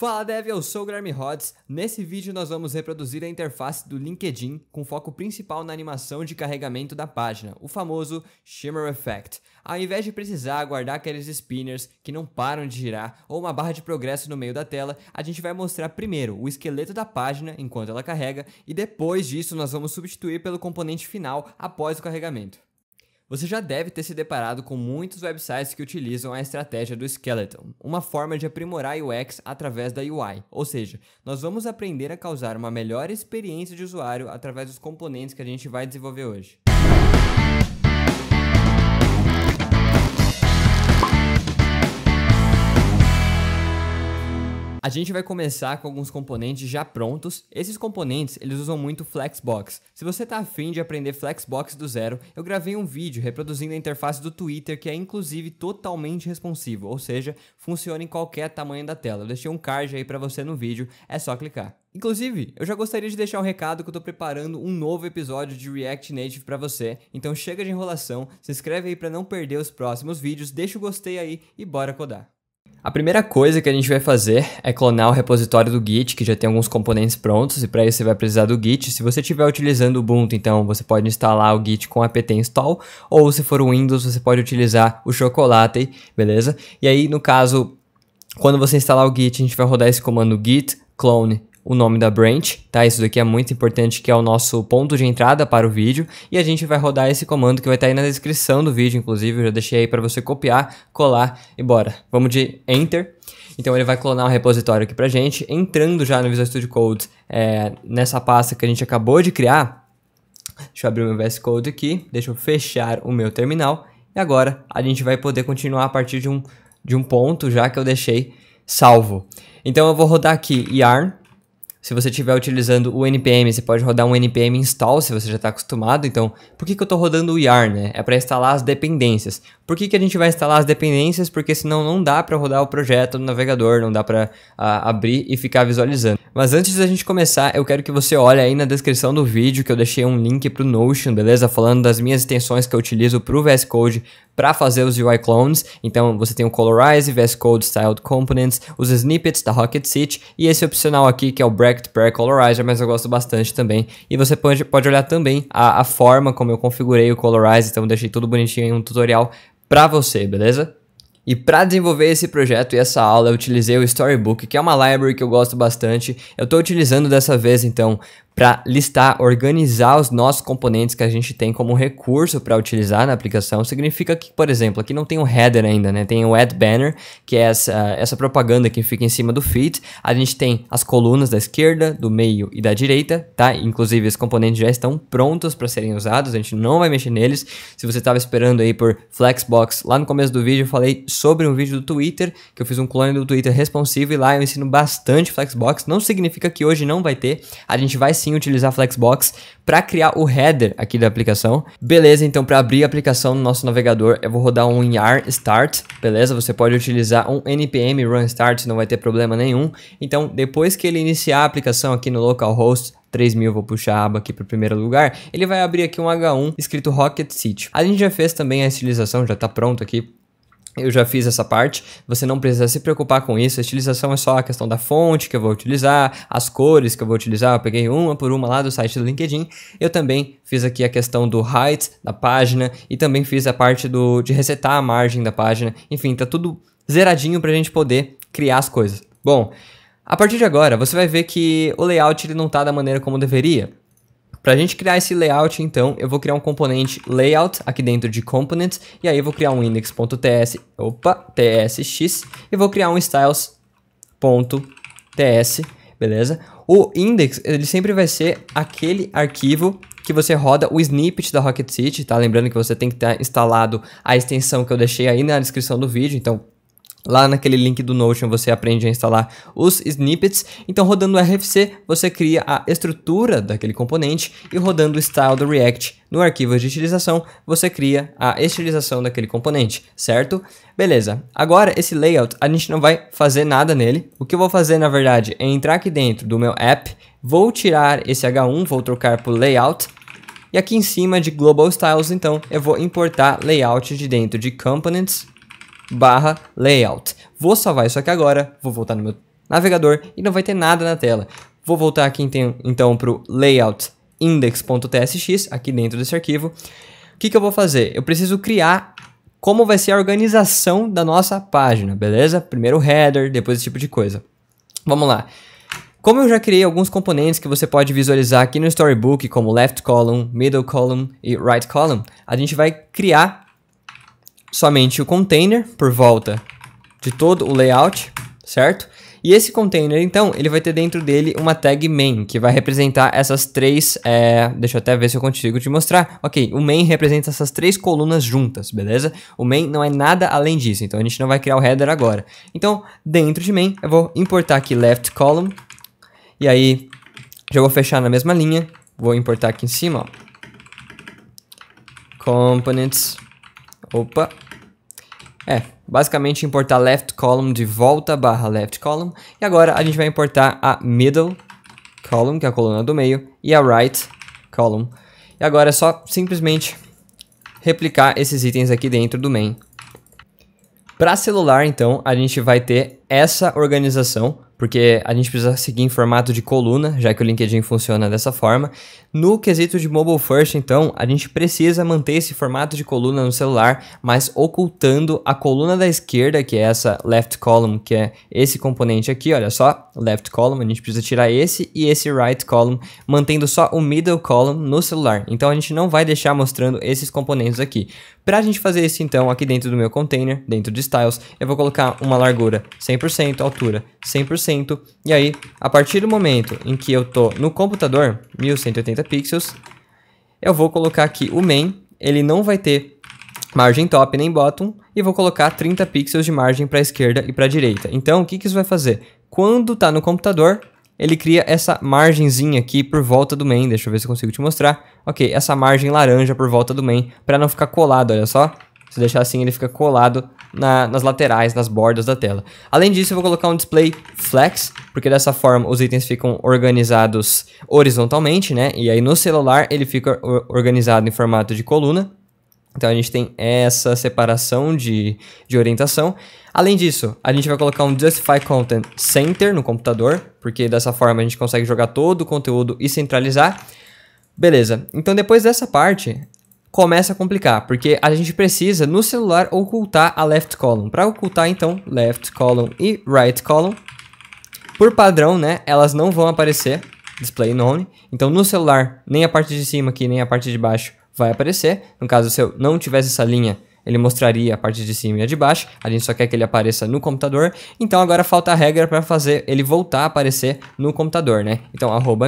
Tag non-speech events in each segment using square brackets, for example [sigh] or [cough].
Fala Dev, eu sou o Guilherme Rods. Nesse vídeo nós vamos reproduzir a interface do LinkedIn com foco principal na animação de carregamento da página, o famoso Shimmer Effect. Ao invés de precisar aguardar aqueles spinners que não param de girar ou uma barra de progresso no meio da tela, a gente vai mostrar primeiro o esqueleto da página enquanto ela carrega e depois disso nós vamos substituir pelo componente final após o carregamento. Você já deve ter se deparado com muitos websites que utilizam a estratégia do Skeleton, uma forma de aprimorar a UX através da UI, ou seja, nós vamos aprender a causar uma melhor experiência de usuário através dos componentes que a gente vai desenvolver hoje. A gente vai começar com alguns componentes já prontos. Esses componentes, eles usam muito Flexbox. Se você tá afim de aprender Flexbox do zero, eu gravei um vídeo reproduzindo a interface do Twitter, que é inclusive totalmente responsivo, ou seja, funciona em qualquer tamanho da tela. Eu deixei um card aí para você no vídeo, é só clicar. Inclusive, eu já gostaria de deixar um recado que eu tô preparando um novo episódio de React Native para você, então chega de enrolação, se inscreve aí para não perder os próximos vídeos, deixa o gostei aí e bora codar. A primeira coisa que a gente vai fazer é clonar o repositório do Git, que já tem alguns componentes prontos, e para isso você vai precisar do Git. Se você estiver utilizando o Ubuntu, então você pode instalar o Git com apt install, ou se for o Windows, você pode utilizar o Chocolate, beleza? E aí, no caso, quando você instalar o Git, a gente vai rodar esse comando git clone o nome da branch, tá? Isso daqui é muito importante que é o nosso ponto de entrada para o vídeo e a gente vai rodar esse comando que vai estar tá aí na descrição do vídeo, inclusive, eu já deixei aí para você copiar, colar e bora. Vamos de enter. Então ele vai clonar o um repositório aqui pra gente, entrando já no Visual Studio Code, é, nessa pasta que a gente acabou de criar. Deixa eu abrir o meu VS Code aqui, deixa eu fechar o meu terminal e agora a gente vai poder continuar a partir de um de um ponto já que eu deixei salvo. Então eu vou rodar aqui yarn se você estiver utilizando o NPM, você pode rodar um NPM install se você já está acostumado. Então, por que, que eu estou rodando o yarn? né? É para instalar as dependências. Por que, que a gente vai instalar as dependências? Porque senão não dá para rodar o projeto no navegador, não dá para abrir e ficar visualizando. Mas antes da gente começar, eu quero que você olhe aí na descrição do vídeo que eu deixei um link para o Notion, beleza? Falando das minhas extensões que eu utilizo para o VS Code para fazer os UI clones. Então, você tem o Colorize, VS Code Styled Components, os snippets da Rocket City e esse opcional aqui que é o Break Direct Pair Colorizer, mas eu gosto bastante também. E você pode, pode olhar também a, a forma como eu configurei o Colorizer, então deixei tudo bonitinho em um tutorial para você, beleza? E para desenvolver esse projeto e essa aula, eu utilizei o Storybook, que é uma library que eu gosto bastante. Eu estou utilizando dessa vez, então, para listar, organizar os nossos componentes que a gente tem como recurso para utilizar na aplicação, significa que, por exemplo, aqui não tem o um header ainda, né? Tem o ad banner, que é essa, essa propaganda que fica em cima do feed. A gente tem as colunas da esquerda, do meio e da direita, tá? Inclusive, esses componentes já estão prontos para serem usados, a gente não vai mexer neles. Se você estava esperando aí por Flexbox, lá no começo do vídeo eu falei sobre um vídeo do Twitter, que eu fiz um clone do Twitter responsivo e lá eu ensino bastante Flexbox. Não significa que hoje não vai ter, a gente vai sim utilizar Flexbox para criar o header aqui da aplicação. Beleza, então para abrir a aplicação no nosso navegador, eu vou rodar um yarn start, beleza? Você pode utilizar um npm run start, não vai ter problema nenhum. Então, depois que ele iniciar a aplicação aqui no localhost, 3000, vou puxar a aba aqui para o primeiro lugar, ele vai abrir aqui um H1 escrito Rocket City. A gente já fez também a estilização, já está pronto aqui eu já fiz essa parte, você não precisa se preocupar com isso. A estilização é só a questão da fonte que eu vou utilizar, as cores que eu vou utilizar. Eu peguei uma por uma lá do site do LinkedIn. Eu também fiz aqui a questão do height da página e também fiz a parte do, de resetar a margem da página. Enfim, tá tudo zeradinho para a gente poder criar as coisas. Bom, a partir de agora você vai ver que o layout ele não tá da maneira como deveria. Para a gente criar esse layout, então, eu vou criar um componente layout aqui dentro de components, e aí eu vou criar um index.ts, opa, tsx, e vou criar um styles.ts, beleza? O index, ele sempre vai ser aquele arquivo que você roda o snippet da Rocket City, tá? Lembrando que você tem que ter instalado a extensão que eu deixei aí na descrição do vídeo, então Lá naquele link do Notion você aprende a instalar os snippets. Então, rodando o RFC, você cria a estrutura daquele componente e rodando o style do React no arquivo de estilização, você cria a estilização daquele componente, certo? Beleza. Agora, esse layout, a gente não vai fazer nada nele. O que eu vou fazer, na verdade, é entrar aqui dentro do meu app, vou tirar esse H1, vou trocar por layout, e aqui em cima de Global Styles, então, eu vou importar layout de dentro de Components, barra layout. Vou salvar isso aqui agora, vou voltar no meu navegador e não vai ter nada na tela. Vou voltar aqui então, então para o layout index.tsx, aqui dentro desse arquivo. O que, que eu vou fazer? Eu preciso criar como vai ser a organização da nossa página, beleza? Primeiro o header, depois esse tipo de coisa. Vamos lá. Como eu já criei alguns componentes que você pode visualizar aqui no Storybook, como left column, middle column e right column, a gente vai criar somente o container por volta de todo o layout, certo? E esse container, então, ele vai ter dentro dele uma tag main, que vai representar essas três... É... Deixa eu até ver se eu consigo te mostrar. Ok, o main representa essas três colunas juntas, beleza? O main não é nada além disso, então a gente não vai criar o header agora. Então, dentro de main, eu vou importar aqui left column, e aí já vou fechar na mesma linha, vou importar aqui em cima, ó. Components Opa. É, basicamente importar left column de volta barra left column. E agora a gente vai importar a middle column, que é a coluna do meio, e a right column. E agora é só simplesmente replicar esses itens aqui dentro do main. Para celular, então, a gente vai ter essa organização, porque a gente precisa seguir em formato de coluna, já que o LinkedIn funciona dessa forma. No quesito de mobile first, então, a gente precisa manter esse formato de coluna no celular, mas ocultando a coluna da esquerda, que é essa left column, que é esse componente aqui, olha só, left column, a gente precisa tirar esse e esse right column, mantendo só o middle column no celular. Então a gente não vai deixar mostrando esses componentes aqui. Para a gente fazer isso então aqui dentro do meu container, dentro de styles, eu vou colocar uma largura 100 100%, altura 100%. E aí, a partir do momento em que eu tô no computador, 1180 pixels, eu vou colocar aqui o main, ele não vai ter margem top nem bottom, e vou colocar 30 pixels de margem para a esquerda e para a direita. Então, o que, que isso vai fazer? Quando tá no computador, ele cria essa margenzinha aqui por volta do main, deixa eu ver se eu consigo te mostrar. Ok, essa margem laranja por volta do main, para não ficar colado, olha só. Se deixar assim, ele fica colado na, nas laterais, nas bordas da tela. Além disso, eu vou colocar um display flex, porque dessa forma os itens ficam organizados horizontalmente, né? E aí no celular ele fica organizado em formato de coluna. Então a gente tem essa separação de, de orientação. Além disso, a gente vai colocar um Justify Content Center no computador, porque dessa forma a gente consegue jogar todo o conteúdo e centralizar. Beleza, então depois dessa parte, começa a complicar, porque a gente precisa no celular ocultar a left column. Para ocultar então left column e right column, por padrão, né, elas não vão aparecer display none. Então no celular, nem a parte de cima aqui, nem a parte de baixo vai aparecer. No caso, se eu não tivesse essa linha, ele mostraria a parte de cima e a de baixo. A gente só quer que ele apareça no computador. Então agora falta a regra para fazer ele voltar a aparecer no computador, né? Então arroba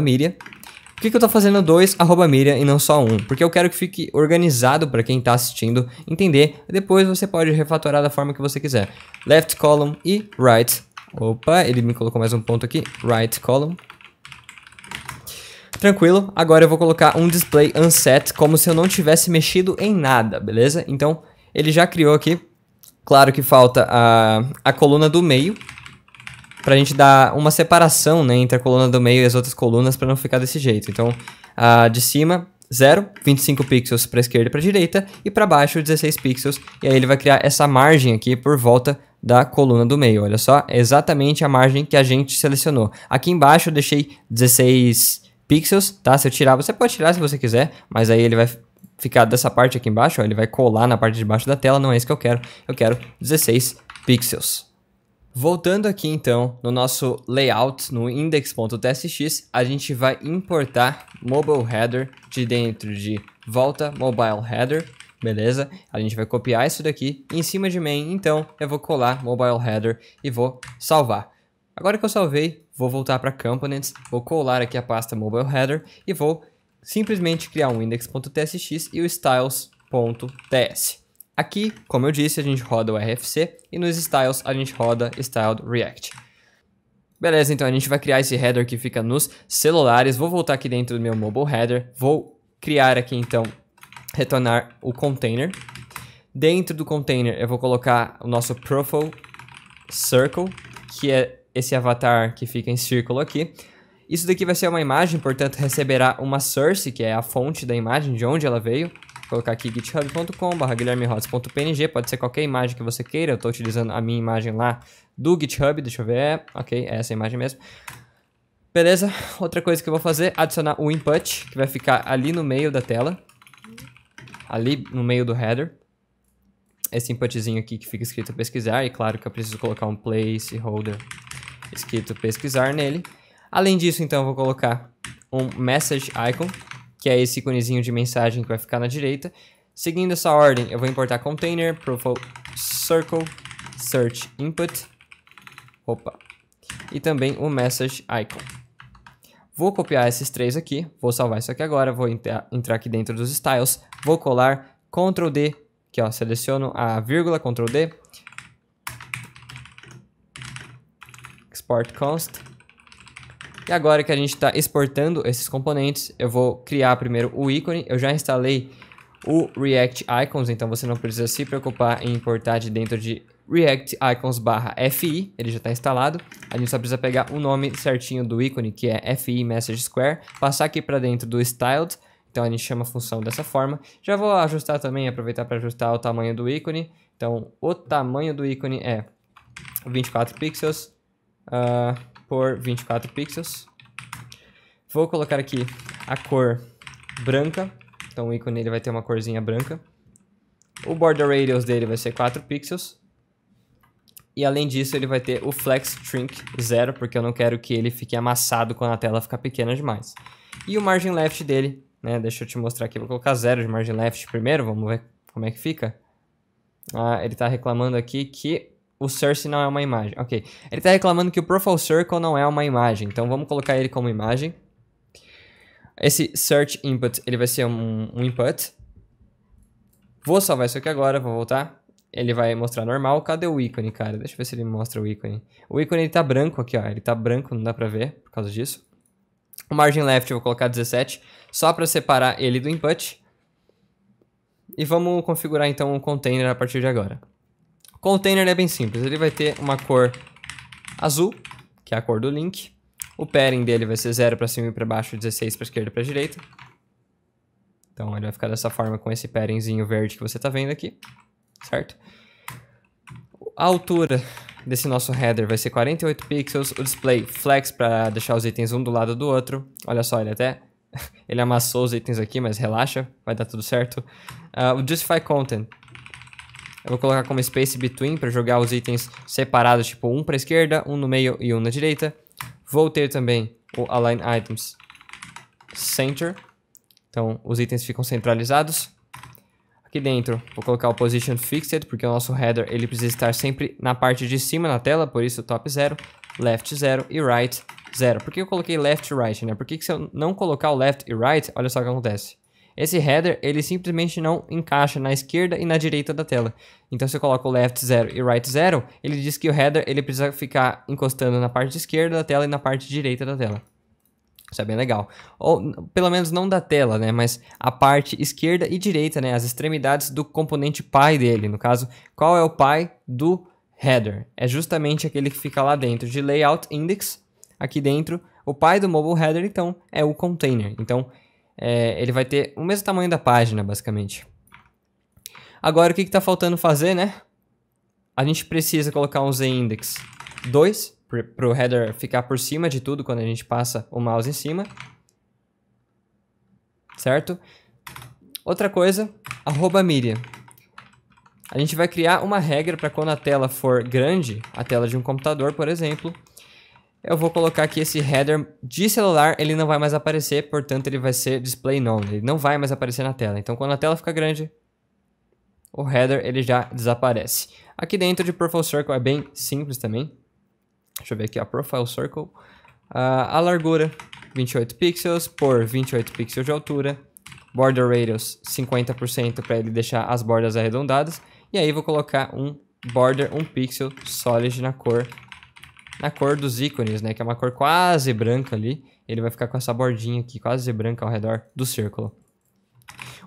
por que, que eu tô fazendo dois arroba Miriam e não só um? Porque eu quero que fique organizado para quem tá assistindo entender. Depois você pode refatorar da forma que você quiser. Left column e right. Opa, ele me colocou mais um ponto aqui. Right column tranquilo. Agora eu vou colocar um display unset como se eu não tivesse mexido em nada, beleza? Então, ele já criou aqui. Claro que falta a, a coluna do meio, pra gente dar uma separação, né, entre a coluna do meio e as outras colunas para não ficar desse jeito. Então, a de cima 0, 25 pixels para esquerda e para direita e para baixo 16 pixels, e aí ele vai criar essa margem aqui por volta da coluna do meio. Olha só, é exatamente a margem que a gente selecionou. Aqui embaixo eu deixei 16 pixels, tá? Se eu tirar, você pode tirar se você quiser, mas aí ele vai ficar dessa parte aqui embaixo, ó, ele vai colar na parte de baixo da tela, não é isso que eu quero. Eu quero 16 pixels. Voltando aqui então no nosso layout no index.tsx, a gente vai importar mobile header de dentro de volta mobile header, beleza? A gente vai copiar isso daqui em cima de main, então eu vou colar mobile header e vou salvar. Agora que eu salvei, vou voltar para components, vou colar aqui a pasta mobile header e vou simplesmente criar um index.tsx e o styles.ts. Aqui, como eu disse, a gente roda o RFC e nos styles a gente roda styled react. Beleza, então a gente vai criar esse header que fica nos celulares. Vou voltar aqui dentro do meu mobile header, vou criar aqui então, retornar o container. Dentro do container eu vou colocar o nosso profile circle, que é esse avatar que fica em círculo aqui. Isso daqui vai ser uma imagem, portanto receberá uma source, que é a fonte da imagem, de onde ela veio colocar aqui github.com.br guilhermerods.png, pode ser qualquer imagem que você queira, eu estou utilizando a minha imagem lá do GitHub, deixa eu ver, é, ok, é essa imagem mesmo. Beleza, outra coisa que eu vou fazer, adicionar o input, que vai ficar ali no meio da tela, ali no meio do header. Esse inputzinho aqui que fica escrito pesquisar, e claro que eu preciso colocar um placeholder escrito pesquisar nele. Além disso, então, eu vou colocar um message icon, que é esse iconezinho de mensagem que vai ficar na direita. Seguindo essa ordem, eu vou importar container, profile circle, search input, opa, e também o message icon. Vou copiar esses três aqui, vou salvar isso aqui agora, vou entrar aqui dentro dos styles, vou colar, Ctrl D, aqui ó, seleciono a vírgula, Ctrl D, export const, e agora que a gente está exportando esses componentes, eu vou criar primeiro o ícone. Eu já instalei o React Icons, então você não precisa se preocupar em importar de dentro de React Icons barra FI, ele já está instalado. A gente só precisa pegar o nome certinho do ícone, que é FI Message Square, passar aqui para dentro do Styled, então a gente chama a função dessa forma. Já vou ajustar também, aproveitar para ajustar o tamanho do ícone. Então o tamanho do ícone é 24 pixels. Uh, por 24 pixels. Vou colocar aqui a cor branca. Então o ícone ele vai ter uma corzinha branca. O border radius dele vai ser 4 pixels. E além disso ele vai ter o flex shrink 0, porque eu não quero que ele fique amassado quando a tela ficar pequena demais. E o margin left dele, né? Deixa eu te mostrar aqui, vou colocar 0 de margin left primeiro, vamos ver como é que fica. Ah, ele está reclamando aqui que o Source não é uma imagem. Ok. Ele está reclamando que o Profile Circle não é uma imagem. Então vamos colocar ele como imagem. Esse Search Input, ele vai ser um, um input. Vou salvar isso aqui agora, vou voltar. Ele vai mostrar normal. Cadê o ícone, cara? Deixa eu ver se ele mostra o ícone. O ícone ele tá branco aqui, ó. Ele tá branco, não dá pra ver por causa disso. O margin left eu vou colocar 17, só para separar ele do input. E vamos configurar então o container a partir de agora. Container é bem simples, ele vai ter uma cor azul, que é a cor do link. O padding dele vai ser 0 para cima e para baixo, 16 para esquerda e para direita. Então ele vai ficar dessa forma com esse paddingzinho verde que você está vendo aqui, certo? A altura desse nosso header vai ser 48 pixels, o display flex para deixar os itens um do lado do outro. Olha só, ele até [laughs] ele amassou os itens aqui, mas relaxa, vai dar tudo certo. Uh, o justify content eu vou colocar como space between para jogar os itens separados, tipo um para esquerda, um no meio e um na direita. Vou ter também o align items center. Então, os itens ficam centralizados. Aqui dentro, vou colocar o position fixed, porque o nosso header ele precisa estar sempre na parte de cima na tela, por isso top 0, left 0 e right 0. Por que eu coloquei left e right, né? Por que, que se eu não colocar o left e right, olha só o que acontece. Esse header, ele simplesmente não encaixa na esquerda e na direita da tela. Então, se eu coloco left 0 e right 0, ele diz que o header ele precisa ficar encostando na parte esquerda da tela e na parte direita da tela. Isso é bem legal. Ou, pelo menos não da tela, né? Mas a parte esquerda e direita, né? As extremidades do componente pai dele. No caso, qual é o pai do header? É justamente aquele que fica lá dentro de layout index. Aqui dentro, o pai do mobile header, então, é o container. Então, é, ele vai ter o mesmo tamanho da página, basicamente. Agora, o que está faltando fazer, né? A gente precisa colocar um z-index 2 para o header ficar por cima de tudo quando a gente passa o mouse em cima. Certo? Outra coisa, arroba media. A gente vai criar uma regra para quando a tela for grande, a tela de um computador, por exemplo, eu vou colocar aqui esse header de celular, ele não vai mais aparecer, portanto ele vai ser display none, ele não vai mais aparecer na tela. Então quando a tela fica grande, o header ele já desaparece. Aqui dentro de Profile Circle é bem simples também. Deixa eu ver aqui, a Profile Circle. Uh, a largura, 28 pixels por 28 pixels de altura. Border Radius, 50% para ele deixar as bordas arredondadas. E aí vou colocar um border 1 um pixel solid na cor na cor dos ícones, né? Que é uma cor quase branca ali. Ele vai ficar com essa bordinha aqui quase branca ao redor do círculo.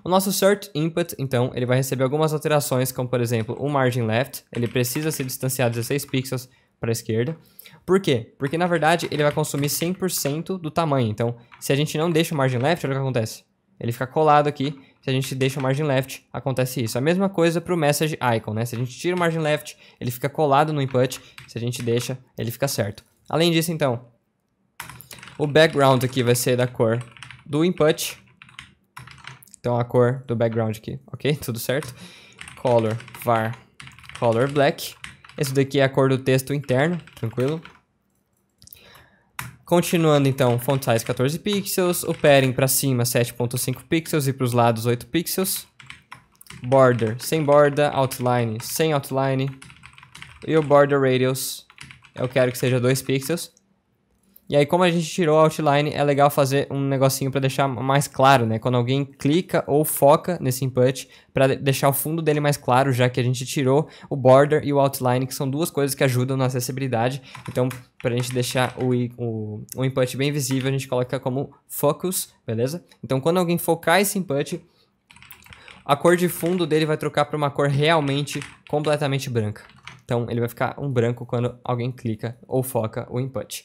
O nosso Sort Input, então, ele vai receber algumas alterações, como por exemplo o Margin Left. Ele precisa se distanciar 16 pixels para a esquerda. Por quê? Porque na verdade ele vai consumir 100% do tamanho. Então, se a gente não deixa o Margin Left, olha o que acontece ele fica colado aqui. Se a gente deixa o margin left, acontece isso. A mesma coisa para o message icon, né? Se a gente tira o margin left, ele fica colado no input. Se a gente deixa, ele fica certo. Além disso, então, o background aqui vai ser da cor do input. Então, a cor do background aqui, ok? [laughs] Tudo certo. Color var color black. Esse daqui é a cor do texto interno, tranquilo. Continuando então, font size 14 pixels, o padding para cima 7.5 pixels e para os lados 8 pixels. Border sem borda, outline sem outline. E o border radius eu quero que seja 2 pixels. E aí, como a gente tirou o outline, é legal fazer um negocinho para deixar mais claro, né? Quando alguém clica ou foca nesse input, para deixar o fundo dele mais claro, já que a gente tirou o border e o outline, que são duas coisas que ajudam na acessibilidade. Então, para a gente deixar o, o, o input bem visível, a gente coloca como focus, beleza? Então, quando alguém focar esse input, a cor de fundo dele vai trocar para uma cor realmente completamente branca. Então, ele vai ficar um branco quando alguém clica ou foca o input.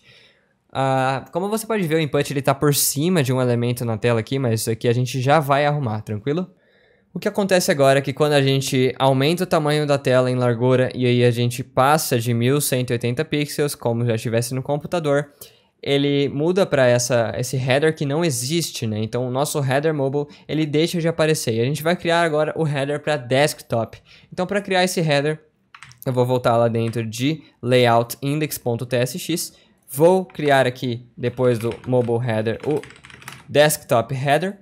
Uh, como você pode ver, o input está por cima de um elemento na tela aqui, mas isso aqui a gente já vai arrumar, tranquilo? O que acontece agora é que quando a gente aumenta o tamanho da tela em largura e aí a gente passa de 1180 pixels, como já estivesse no computador, ele muda para essa esse header que não existe, né? Então o nosso header mobile, ele deixa de aparecer. E a gente vai criar agora o header para desktop. Então para criar esse header, eu vou voltar lá dentro de layout index.tsx Vou criar aqui, depois do mobile header, o desktop header.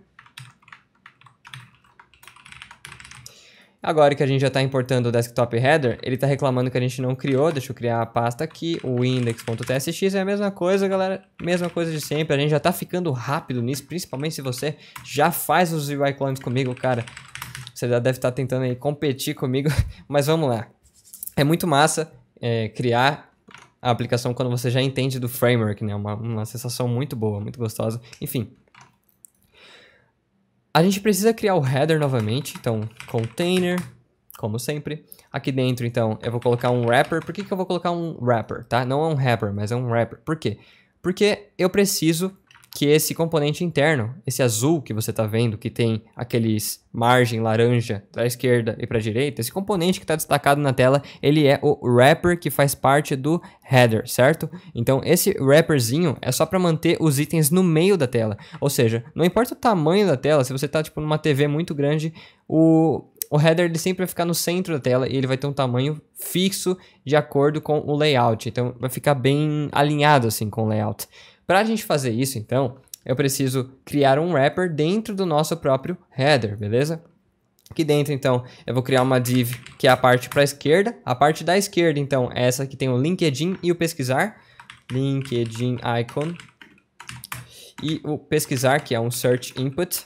Agora que a gente já está importando o desktop header, ele está reclamando que a gente não criou. Deixa eu criar a pasta aqui, o index.tsx é a mesma coisa, galera. Mesma coisa de sempre. A gente já está ficando rápido nisso, principalmente se você já faz os UI clones comigo, cara. Você já deve estar tá tentando aí competir comigo, [laughs] mas vamos lá. É muito massa é, criar a aplicação quando você já entende do framework, né? Uma, uma sensação muito boa, muito gostosa. Enfim. A gente precisa criar o header novamente, então container, como sempre. Aqui dentro, então, eu vou colocar um wrapper. Por que, que eu vou colocar um wrapper, tá? Não é um wrapper, mas é um wrapper. Por quê? Porque eu preciso que esse componente interno, esse azul que você está vendo, que tem aqueles margem laranja para esquerda e para direita, esse componente que está destacado na tela, ele é o wrapper que faz parte do header, certo? Então esse wrapperzinho é só para manter os itens no meio da tela, ou seja, não importa o tamanho da tela, se você está tipo numa TV muito grande, o o header ele sempre vai ficar no centro da tela e ele vai ter um tamanho fixo de acordo com o layout. Então vai ficar bem alinhado assim com o layout. Para a gente fazer isso, então, eu preciso criar um wrapper dentro do nosso próprio header, beleza? Aqui dentro, então, eu vou criar uma div que é a parte para a esquerda. A parte da esquerda, então, é essa que tem o LinkedIn e o pesquisar. LinkedIn icon. E o pesquisar, que é um search input.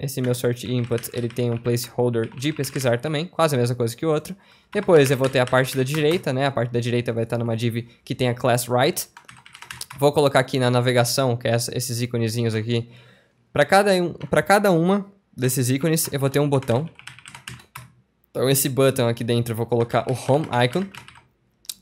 Esse meu search input, ele tem um placeholder de pesquisar também, quase a mesma coisa que o outro. Depois eu vou ter a parte da direita, né? A parte da direita vai estar numa div que tem a class right. Vou colocar aqui na navegação, que é essa, esses íconezinhos aqui. Para cada, um, cada uma desses ícones, eu vou ter um botão. Então esse button aqui dentro eu vou colocar o home icon.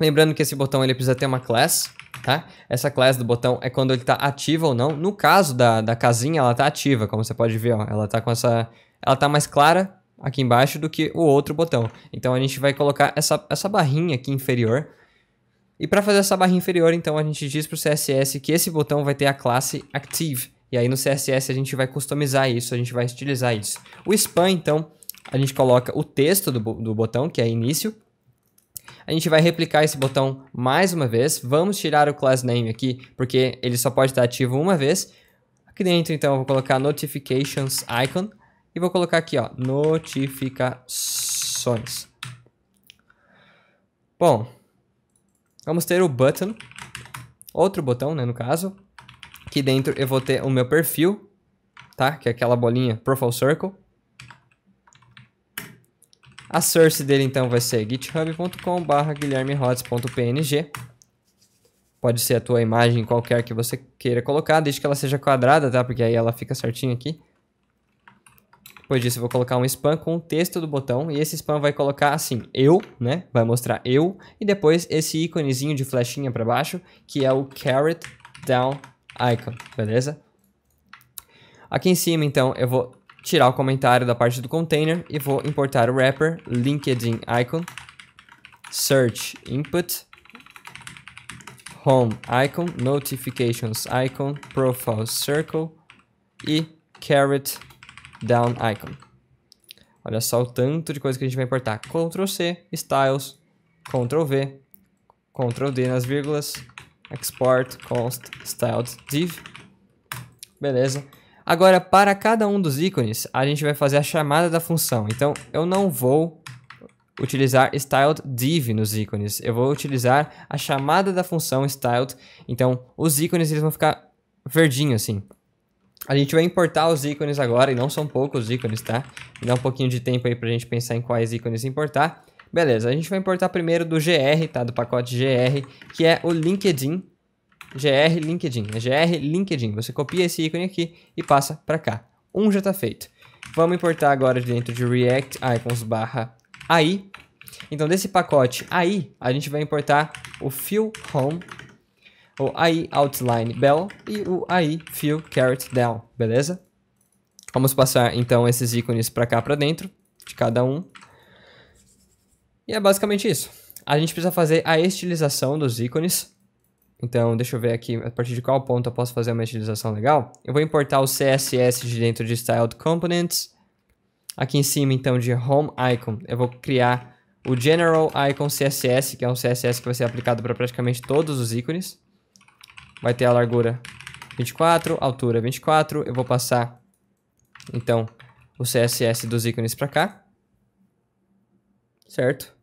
Lembrando que esse botão ele precisa ter uma class, tá? Essa class do botão é quando ele está ativo ou não. No caso da, da casinha, ela está ativa, como você pode ver, ó. Ela está com essa... Ela está mais clara aqui embaixo do que o outro botão. Então a gente vai colocar essa, essa barrinha aqui inferior. E para fazer essa barrinha inferior, então a gente diz para o CSS que esse botão vai ter a classe Active. E aí no CSS a gente vai customizar isso, a gente vai estilizar isso. O span, então, a gente coloca o texto do, do botão, que é início. A gente vai replicar esse botão mais uma vez. Vamos tirar o class name aqui, porque ele só pode estar ativo uma vez. Aqui dentro, então, eu vou colocar notifications icon. E vou colocar aqui, ó, notificações. Bom, vamos ter o button, outro botão, né, no caso. Aqui dentro eu vou ter o meu perfil, tá? Que é aquela bolinha Profile Circle. A source dele, então, vai ser github.com guilhermerods.png. Pode ser a tua imagem qualquer que você queira colocar, desde que ela seja quadrada, tá? Porque aí ela fica certinho aqui. Depois disso, eu vou colocar um spam com o texto do botão e esse spam vai colocar assim, eu, né? Vai mostrar eu e depois esse íconezinho de flechinha para baixo, que é o carrot down icon, beleza? Aqui em cima, então, eu vou tirar o comentário da parte do container e vou importar o wrapper linkedin icon search input home icon notifications icon profile circle e carrot down icon. Olha só o tanto de coisa que a gente vai importar. Ctrl C, styles, Ctrl V, Ctrl D nas vírgulas, export const styled div. Beleza. Agora, para cada um dos ícones, a gente vai fazer a chamada da função. Então, eu não vou utilizar styled div nos ícones. Eu vou utilizar a chamada da função styled. Então, os ícones eles vão ficar verdinho assim. A gente vai importar os ícones agora, e não são poucos ícones, tá? Me dá um pouquinho de tempo aí pra gente pensar em quais ícones importar. Beleza, a gente vai importar primeiro do GR, tá? Do pacote GR, que é o LinkedIn. GR LinkedIn, é GR LinkedIn. Você copia esse ícone aqui e passa pra cá. Um já tá feito. Vamos importar agora dentro de React Icons barra AI. Então, desse pacote AI, a gente vai importar o Fill Home o AI Outline Bell e o AI Fill Carrot Down, beleza? Vamos passar então esses ícones para cá para dentro de cada um. E é basicamente isso. A gente precisa fazer a estilização dos ícones. Então, deixa eu ver aqui a partir de qual ponto eu posso fazer uma estilização legal. Eu vou importar o CSS de dentro de Styled Components. Aqui em cima, então, de Home Icon, eu vou criar o General Icon CSS, que é um CSS que vai ser aplicado para praticamente todos os ícones. Vai ter a largura 24, altura 24. Eu vou passar, então, o CSS dos ícones para cá. Certo?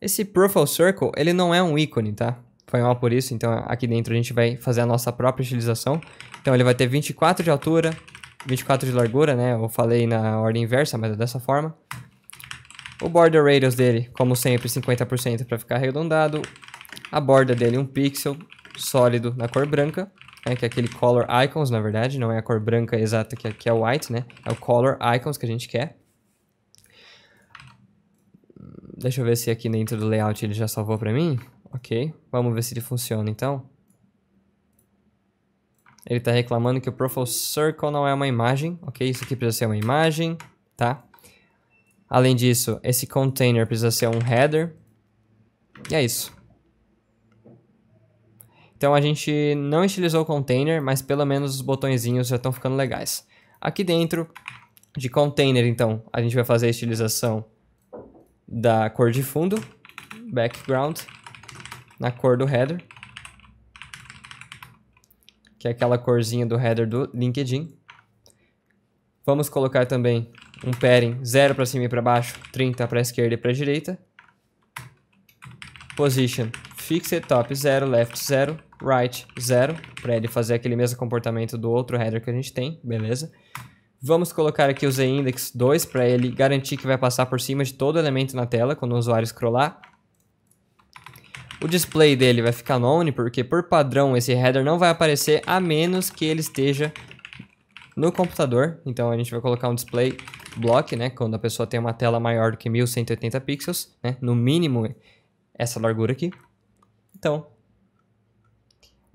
Esse Profile Circle, ele não é um ícone, tá? Foi mal por isso, então aqui dentro a gente vai fazer a nossa própria utilização. Então ele vai ter 24 de altura, 24 de largura, né? Eu falei na ordem inversa, mas é dessa forma. O border radius dele, como sempre, 50% para ficar arredondado. A borda dele, 1 um pixel sólido na cor branca, né, que é aquele color icons, na verdade, não é a cor branca exata que, é, que é o white, né? É o color icons que a gente quer. Deixa eu ver se aqui dentro do layout ele já salvou para mim. Ok, vamos ver se ele funciona então. Ele está reclamando que o Profile Circle não é uma imagem. Ok, isso aqui precisa ser uma imagem, tá? Além disso, esse container precisa ser um header. E é isso. Então a gente não estilizou o container, mas pelo menos os botõezinhos já estão ficando legais. Aqui dentro de container, então, a gente vai fazer a estilização da cor de fundo, background, na cor do header, que é aquela corzinha do header do LinkedIn. Vamos colocar também um padding 0 para cima e para baixo, 30 para a esquerda e para a direita. Position fixed top 0, left 0, write 0, para ele fazer aquele mesmo comportamento do outro header que a gente tem, beleza? Vamos colocar aqui o zindex 2 para ele garantir que vai passar por cima de todo elemento na tela quando o usuário scrollar. O display dele vai ficar none, porque por padrão esse header não vai aparecer a menos que ele esteja no computador. Então a gente vai colocar um display block, né? Quando a pessoa tem uma tela maior do que 1180 pixels, né? No mínimo essa largura aqui. Então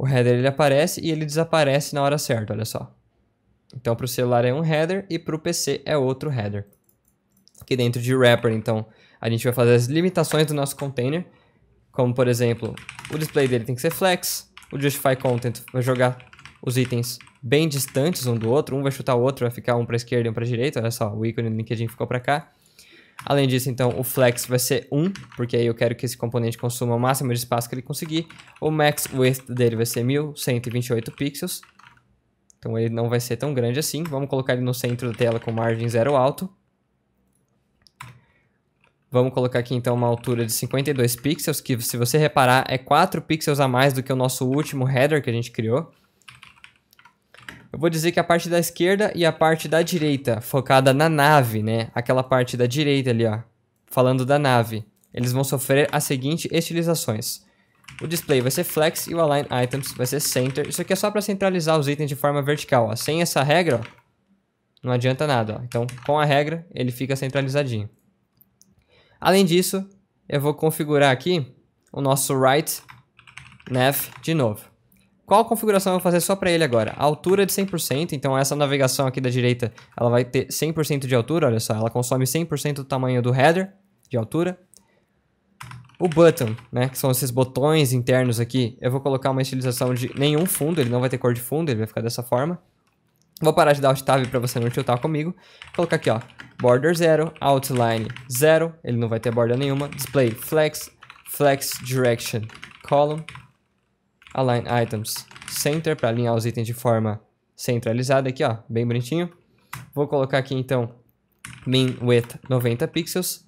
o header ele aparece e ele desaparece na hora certa, olha só. Então, para o celular é um header e para o PC é outro header. Aqui dentro de wrapper, então, a gente vai fazer as limitações do nosso container. Como, por exemplo, o display dele tem que ser flex. O justify content vai jogar os itens bem distantes um do outro. Um vai chutar o outro, vai ficar um para esquerda e um para direita. Olha só, o ícone do LinkedIn ficou para cá. Além disso, então, o flex vai ser 1, porque aí eu quero que esse componente consuma o máximo de espaço que ele conseguir. O max width dele vai ser 1128 pixels. Então ele não vai ser tão grande assim. Vamos colocar ele no centro da tela com margem zero alto. Vamos colocar aqui então uma altura de 52 pixels, que se você reparar é 4 pixels a mais do que o nosso último header que a gente criou eu vou dizer que a parte da esquerda e a parte da direita, focada na nave, né? Aquela parte da direita ali, ó. Falando da nave. Eles vão sofrer as seguintes estilizações. O display vai ser flex e o align items vai ser center. Isso aqui é só para centralizar os itens de forma vertical, ó. Sem essa regra, ó, não adianta nada, ó. Então, com a regra, ele fica centralizadinho. Além disso, eu vou configurar aqui o nosso right nav de novo. Qual configuração eu vou fazer só para ele agora? altura é de 100%, então essa navegação aqui da direita, ela vai ter 100% de altura, olha só, ela consome 100% do tamanho do header de altura. O button, né, que são esses botões internos aqui, eu vou colocar uma estilização de nenhum fundo, ele não vai ter cor de fundo, ele vai ficar dessa forma. Vou parar de dar alt tab para você não tiltar comigo. Vou colocar aqui, ó, border 0, outline 0, ele não vai ter borda nenhuma, display flex, flex direction column, Align Items Center para alinhar os itens de forma centralizada aqui, ó, bem bonitinho. Vou colocar aqui então min width 90 pixels.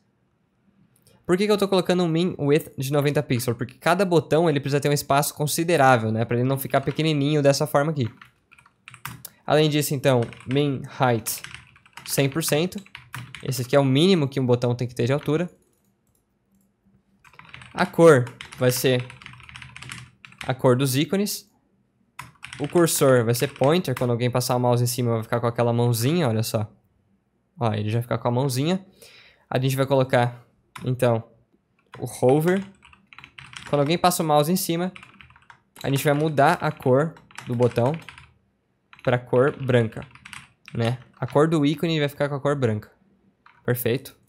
Por que, que eu estou colocando um min width de 90 pixels? Porque cada botão ele precisa ter um espaço considerável, né, para ele não ficar pequenininho dessa forma aqui. Além disso, então, min height 100%. Esse aqui é o mínimo que um botão tem que ter de altura. A cor vai ser a cor dos ícones. O cursor vai ser pointer, quando alguém passar o mouse em cima vai ficar com aquela mãozinha, olha só. Ó, ele já fica com a mãozinha. A gente vai colocar, então, o hover. Quando alguém passa o mouse em cima, a gente vai mudar a cor do botão para cor branca, né? A cor do ícone vai ficar com a cor branca. Perfeito.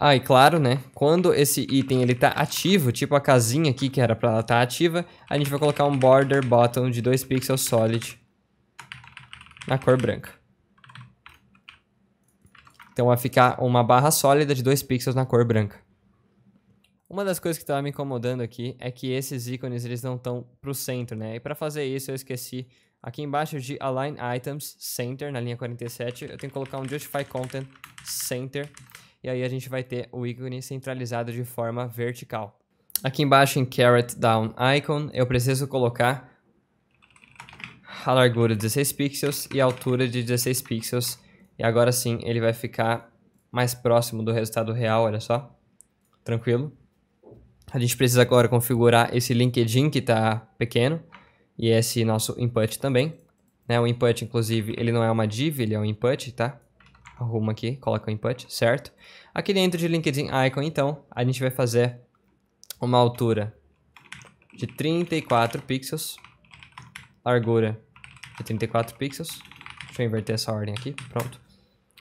Ah, e claro, né? Quando esse item ele tá ativo, tipo a casinha aqui que era para ela estar tá ativa, a gente vai colocar um border bottom de 2 pixels solid na cor branca. Então vai ficar uma barra sólida de 2 pixels na cor branca. Uma das coisas que estava tá me incomodando aqui é que esses ícones eles não estão para o centro, né? E para fazer isso eu esqueci aqui embaixo de Align Items Center na linha 47, eu tenho que colocar um Justify Content Center e aí a gente vai ter o ícone centralizado de forma vertical. Aqui embaixo em Carrot Down Icon, eu preciso colocar a largura de 16 pixels e a altura de 16 pixels. E agora sim ele vai ficar mais próximo do resultado real, olha só. Tranquilo. A gente precisa agora configurar esse LinkedIn que está pequeno e esse nosso input também. Né? O input, inclusive, ele não é uma div, ele é um input, tá? arruma aqui, coloca o input, certo? Aqui dentro de LinkedIn Icon, então, a gente vai fazer uma altura de 34 pixels, largura de 34 pixels. Deixa eu inverter essa ordem aqui, pronto.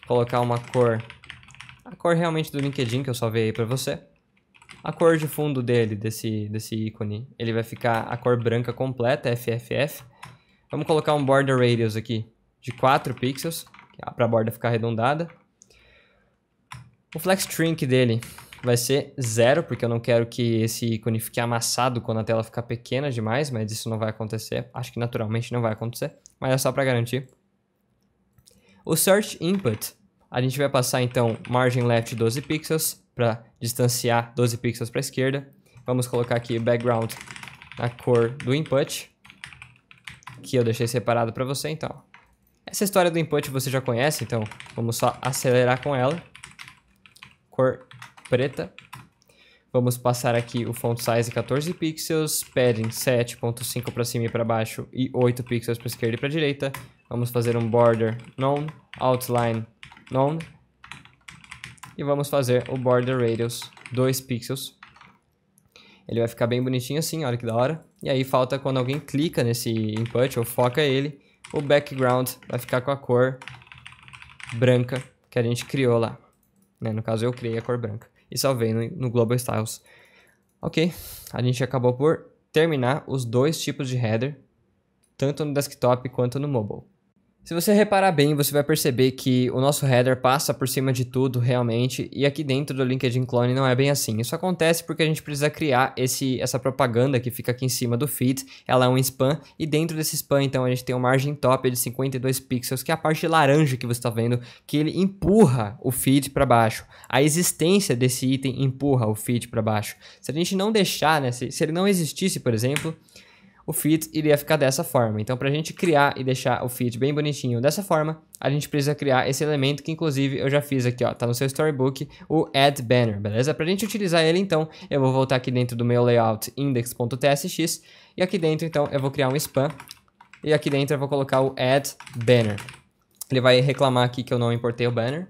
Colocar uma cor, a cor realmente do LinkedIn que eu veio aí pra você. A cor de fundo dele, desse, desse ícone, ele vai ficar a cor branca completa, FFF. Vamos colocar um border radius aqui de 4 pixels para a borda ficar arredondada. O flex shrink dele vai ser zero, porque eu não quero que esse ícone fique amassado quando a tela ficar pequena demais, mas isso não vai acontecer. Acho que naturalmente não vai acontecer, mas é só para garantir. O search input, a gente vai passar então margin left 12 pixels para distanciar 12 pixels para a esquerda. Vamos colocar aqui background na cor do input, que eu deixei separado para você, então. Essa história do input você já conhece, então vamos só acelerar com ela. Cor preta. Vamos passar aqui o font size 14 pixels, padding 7.5 para cima e para baixo e 8 pixels para esquerda e para direita. Vamos fazer um border none, outline none. E vamos fazer o border radius 2 pixels. Ele vai ficar bem bonitinho assim, olha que da hora. E aí falta quando alguém clica nesse input ou foca ele, o background vai ficar com a cor branca que a gente criou lá. Né? No caso, eu criei a cor branca e salvei no, no Global Styles. Ok, a gente acabou por terminar os dois tipos de header, tanto no desktop quanto no mobile. Se você reparar bem, você vai perceber que o nosso header passa por cima de tudo realmente, e aqui dentro do LinkedIn Clone não é bem assim. Isso acontece porque a gente precisa criar esse, essa propaganda que fica aqui em cima do feed, ela é um spam, e dentro desse spam, então, a gente tem um margin top de 52 pixels, que é a parte laranja que você está vendo, que ele empurra o feed para baixo. A existência desse item empurra o feed para baixo. Se a gente não deixar, né, se, se ele não existisse, por exemplo, o feed iria ficar dessa forma. Então, para a gente criar e deixar o feed bem bonitinho dessa forma, a gente precisa criar esse elemento que, inclusive, eu já fiz aqui, ó, tá no seu storybook, o add banner, beleza? Para a gente utilizar ele, então, eu vou voltar aqui dentro do meu layout index.tsx e aqui dentro, então, eu vou criar um spam e aqui dentro eu vou colocar o add banner. Ele vai reclamar aqui que eu não importei o banner,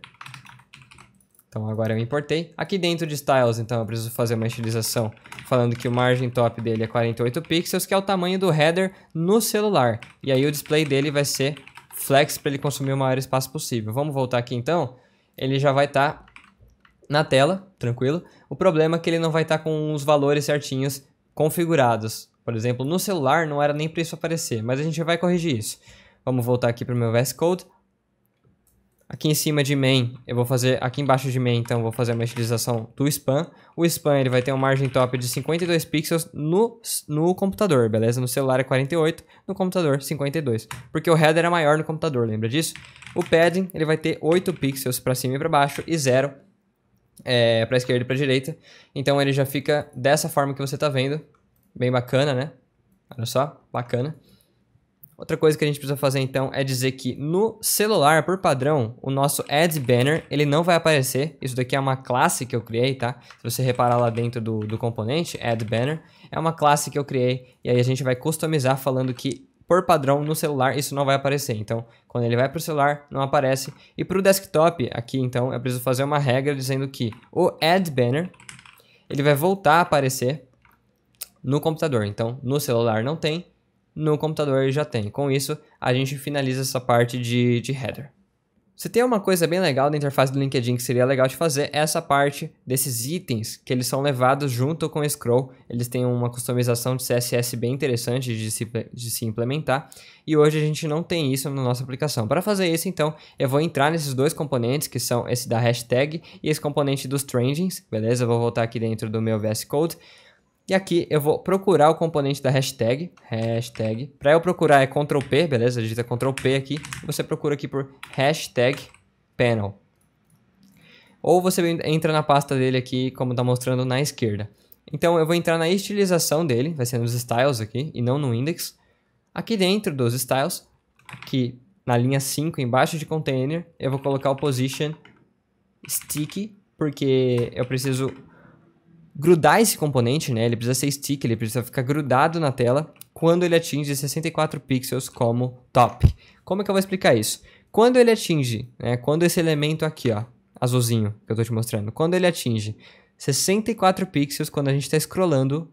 então agora eu importei. Aqui dentro de styles, então eu preciso fazer uma estilização falando que o margem top dele é 48 pixels, que é o tamanho do header no celular. E aí o display dele vai ser flex para ele consumir o maior espaço possível. Vamos voltar aqui então. Ele já vai estar tá na tela, tranquilo. O problema é que ele não vai estar tá com os valores certinhos configurados. Por exemplo, no celular não era nem para isso aparecer, mas a gente vai corrigir isso. Vamos voltar aqui para o meu VS Code. Aqui em cima de main, eu vou fazer, aqui embaixo de main, então, vou fazer uma estilização do span. O span, ele vai ter um margem top de 52 pixels no, no computador, beleza? No celular é 48, no computador 52. Porque o header é maior no computador, lembra disso? O padding, ele vai ter 8 pixels para cima e para baixo e 0 é, para esquerda e para direita. Então, ele já fica dessa forma que você está vendo. Bem bacana, né? Olha só, bacana. Outra coisa que a gente precisa fazer então é dizer que no celular, por padrão, o nosso Ads Banner ele não vai aparecer. Isso daqui é uma classe que eu criei, tá? Se você reparar lá dentro do, do componente, Ad Banner, é uma classe que eu criei e aí a gente vai customizar falando que por padrão no celular isso não vai aparecer. Então, quando ele vai para o celular, não aparece. E para o desktop, aqui então, eu preciso fazer uma regra dizendo que o Ad Banner ele vai voltar a aparecer no computador. Então, no celular não tem no computador já tem. Com isso, a gente finaliza essa parte de, de header. Se tem uma coisa bem legal da interface do LinkedIn que seria legal de fazer, é essa parte desses itens que eles são levados junto com o scroll. Eles têm uma customização de CSS bem interessante de se, de se implementar. E hoje a gente não tem isso na nossa aplicação. Para fazer isso, então, eu vou entrar nesses dois componentes, que são esse da hashtag e esse componente dos trendings, beleza? Eu vou voltar aqui dentro do meu VS Code. E aqui eu vou procurar o componente da hashtag, hashtag. Para eu procurar é Ctrl P, beleza? Digita Ctrl P aqui. Você procura aqui por hashtag panel. Ou você entra na pasta dele aqui, como está mostrando na esquerda. Então eu vou entrar na estilização dele, vai ser nos styles aqui e não no index. Aqui dentro dos styles, aqui na linha 5, embaixo de container, eu vou colocar o position stick, porque eu preciso grudar esse componente, né? Ele precisa ser stick, ele precisa ficar grudado na tela quando ele atinge 64 pixels como top. Como é que eu vou explicar isso? Quando ele atinge, né? Quando esse elemento aqui, ó, azulzinho que eu tô te mostrando, quando ele atinge 64 pixels quando a gente está scrollando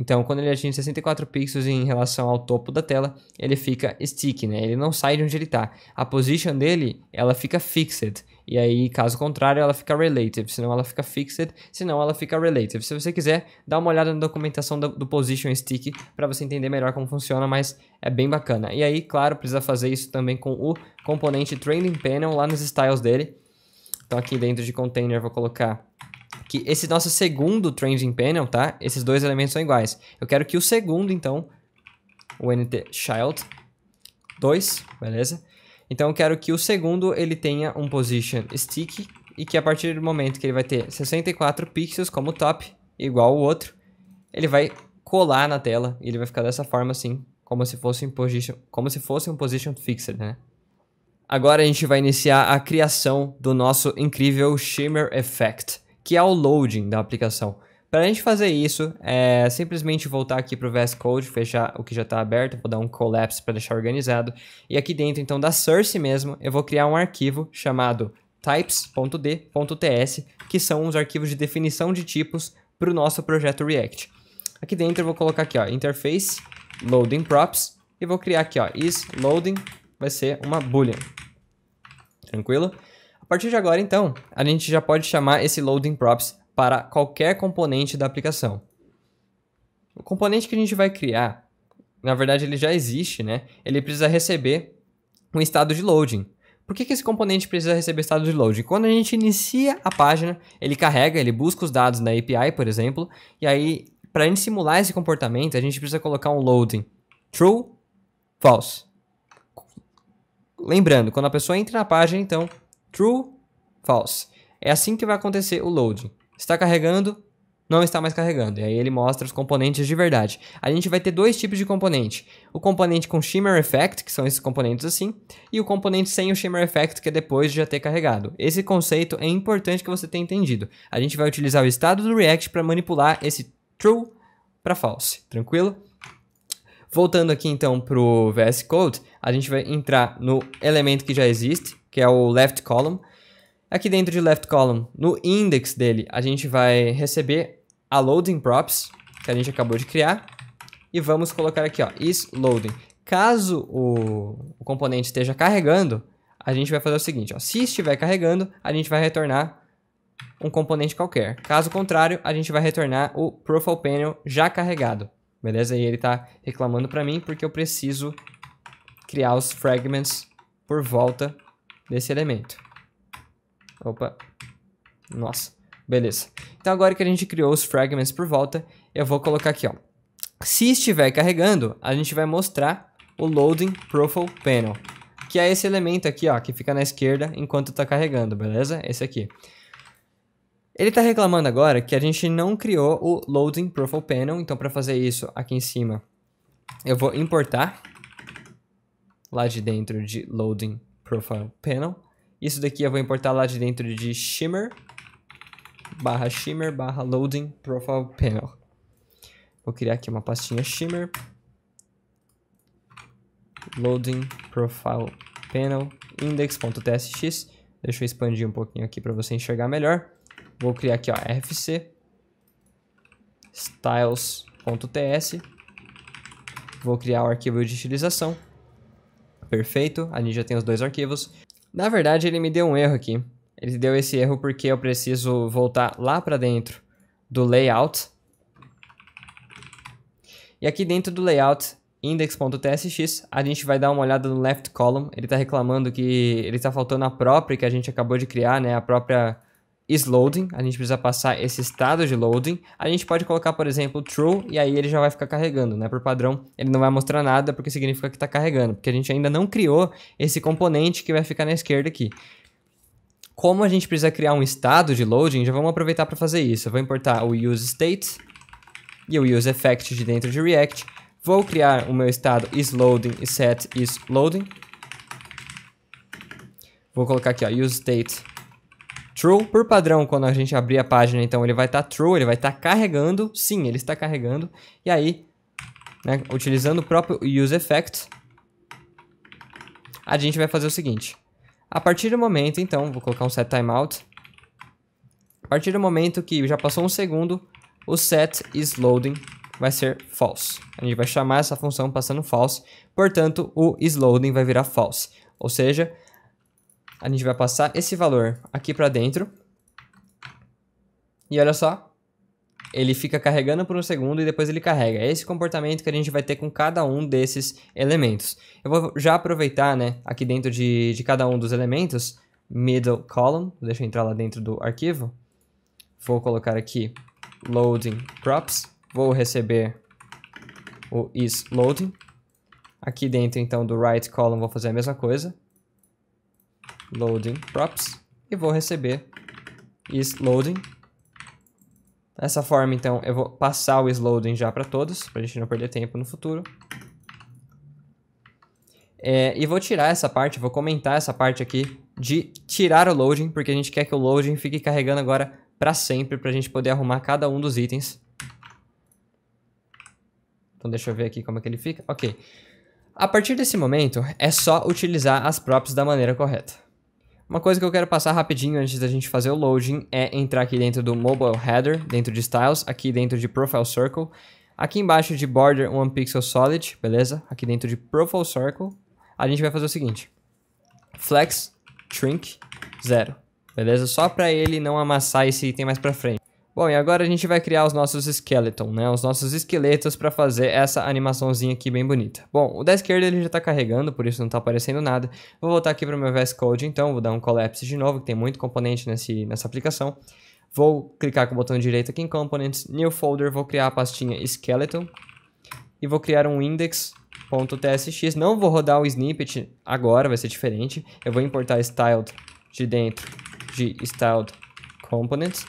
então, quando ele atinge 64 pixels em relação ao topo da tela, ele fica stick, né? Ele não sai de onde ele está. A position dele, ela fica fixed. E aí, caso contrário, ela fica relative, senão ela fica fixed, senão ela fica relative. Se você quiser, dá uma olhada na documentação do, do position stick para você entender melhor como funciona, mas é bem bacana. E aí, claro, precisa fazer isso também com o componente trailing panel lá nos styles dele. Então aqui dentro de container vou colocar que esse nosso segundo trending panel, tá? Esses dois elementos são iguais. Eu quero que o segundo, então, o nt child 2, beleza? Então eu quero que o segundo ele tenha um position stick e que a partir do momento que ele vai ter 64 pixels como top, igual o outro, ele vai colar na tela e ele vai ficar dessa forma assim, como se fosse um position, como se fosse um position fixed, né? Agora a gente vai iniciar a criação do nosso incrível Shimmer Effect, que é o loading da aplicação. Para a gente fazer isso, é simplesmente voltar aqui para o VS Code, fechar o que já está aberto, vou dar um collapse para deixar organizado. E aqui dentro, então, da source mesmo, eu vou criar um arquivo chamado types.d.ts, que são os arquivos de definição de tipos para o nosso projeto React. Aqui dentro eu vou colocar aqui, ó, interface, loading props, e vou criar aqui, ó, is loading, vai ser uma boolean. Tranquilo? A partir de agora, então, a gente já pode chamar esse loading props para qualquer componente da aplicação. O componente que a gente vai criar, na verdade ele já existe, né? Ele precisa receber um estado de loading. Por que, que esse componente precisa receber estado de loading? Quando a gente inicia a página, ele carrega, ele busca os dados na API, por exemplo, e aí para a gente simular esse comportamento, a gente precisa colocar um loading true, false. Lembrando, quando a pessoa entra na página, então true, false. É assim que vai acontecer o loading. Está carregando? Não está mais carregando. E aí ele mostra os componentes de verdade. A gente vai ter dois tipos de componente. O componente com Shimmer Effect, que são esses componentes assim, e o componente sem o Shimmer Effect, que é depois de já ter carregado. Esse conceito é importante que você tenha entendido. A gente vai utilizar o estado do React para manipular esse true para false. Tranquilo? Voltando aqui então para o VS Code, a gente vai entrar no elemento que já existe, que é o left column. Aqui dentro de left column, no index dele, a gente vai receber a loading props, que a gente acabou de criar. E vamos colocar aqui, ó, is loading. Caso o, o componente esteja carregando, a gente vai fazer o seguinte, ó, se estiver carregando, a gente vai retornar um componente qualquer. Caso contrário, a gente vai retornar o profile panel já carregado. Beleza? E ele está reclamando para mim porque eu preciso criar os fragments por volta desse elemento. Opa. Nossa. Beleza. Então agora que a gente criou os fragments por volta, eu vou colocar aqui, ó. Se estiver carregando, a gente vai mostrar o loading profile panel, que é esse elemento aqui, ó, que fica na esquerda enquanto está carregando, beleza? Esse aqui. Ele está reclamando agora que a gente não criou o loading profile panel, então para fazer isso aqui em cima, eu vou importar lá de dentro de loading profile panel isso daqui eu vou importar lá de dentro de shimmer, barra shimmer, barra loading profile panel. Vou criar aqui uma pastinha shimmer, loading profile panel index.tsx. Deixa eu expandir um pouquinho aqui para você enxergar melhor. Vou criar aqui, ó, rfc styles.ts. Vou criar o arquivo de utilização. Perfeito, ali já tem os dois arquivos. Na verdade, ele me deu um erro aqui. Ele deu esse erro porque eu preciso voltar lá para dentro do layout. E aqui dentro do layout index.tsx, a gente vai dar uma olhada no left column. Ele está reclamando que ele está faltando a própria que a gente acabou de criar, né? A própria is loading, a gente precisa passar esse estado de loading. A gente pode colocar, por exemplo, true e aí ele já vai ficar carregando, né? Por padrão, ele não vai mostrar nada porque significa que está carregando, porque a gente ainda não criou esse componente que vai ficar na esquerda aqui. Como a gente precisa criar um estado de loading, já vamos aproveitar para fazer isso. Eu vou importar o useState e o useEffect de dentro de React. Vou criar o meu estado isLoading e set Vou colocar aqui, ó, use True, por padrão, quando a gente abrir a página, então ele vai estar tá true, ele vai estar tá carregando. Sim, ele está carregando. E aí, né, utilizando o próprio useEffect, a gente vai fazer o seguinte. A partir do momento, então, vou colocar um setTimeout. A partir do momento que já passou um segundo, o setIsLoading vai ser false. A gente vai chamar essa função passando false, portanto, o isLoading vai virar false. Ou seja, a gente vai passar esse valor aqui para dentro. E olha só, ele fica carregando por um segundo e depois ele carrega. É esse comportamento que a gente vai ter com cada um desses elementos. Eu vou já aproveitar, né, aqui dentro de, de cada um dos elementos, middle column, deixa eu entrar lá dentro do arquivo. Vou colocar aqui loading props, vou receber o is loading. Aqui dentro, então, do right column vou fazer a mesma coisa loading props e vou receber is loading. Dessa forma, então, eu vou passar o is loading já para todos, para a gente não perder tempo no futuro. É, e vou tirar essa parte, vou comentar essa parte aqui de tirar o loading, porque a gente quer que o loading fique carregando agora para sempre, para a gente poder arrumar cada um dos itens. Então deixa eu ver aqui como é que ele fica. Ok. A partir desse momento, é só utilizar as props da maneira correta. Uma coisa que eu quero passar rapidinho antes da gente fazer o loading é entrar aqui dentro do Mobile Header, dentro de Styles, aqui dentro de Profile Circle. Aqui embaixo de Border one Pixel Solid, beleza? Aqui dentro de Profile Circle, a gente vai fazer o seguinte. Flex Shrink 0, beleza? Só para ele não amassar esse item mais para frente. Bom, e agora a gente vai criar os nossos skeleton, né? Os nossos esqueletos para fazer essa animaçãozinha aqui bem bonita. Bom, o da esquerda ele já tá carregando, por isso não tá aparecendo nada. Vou voltar aqui para o meu VS Code então, vou dar um collapse de novo, que tem muito componente nesse, nessa aplicação. Vou clicar com o botão direito aqui em Components, New Folder, vou criar a pastinha Skeleton e vou criar um index.tsx. Não vou rodar o snippet agora, vai ser diferente. Eu vou importar styled de dentro de styled components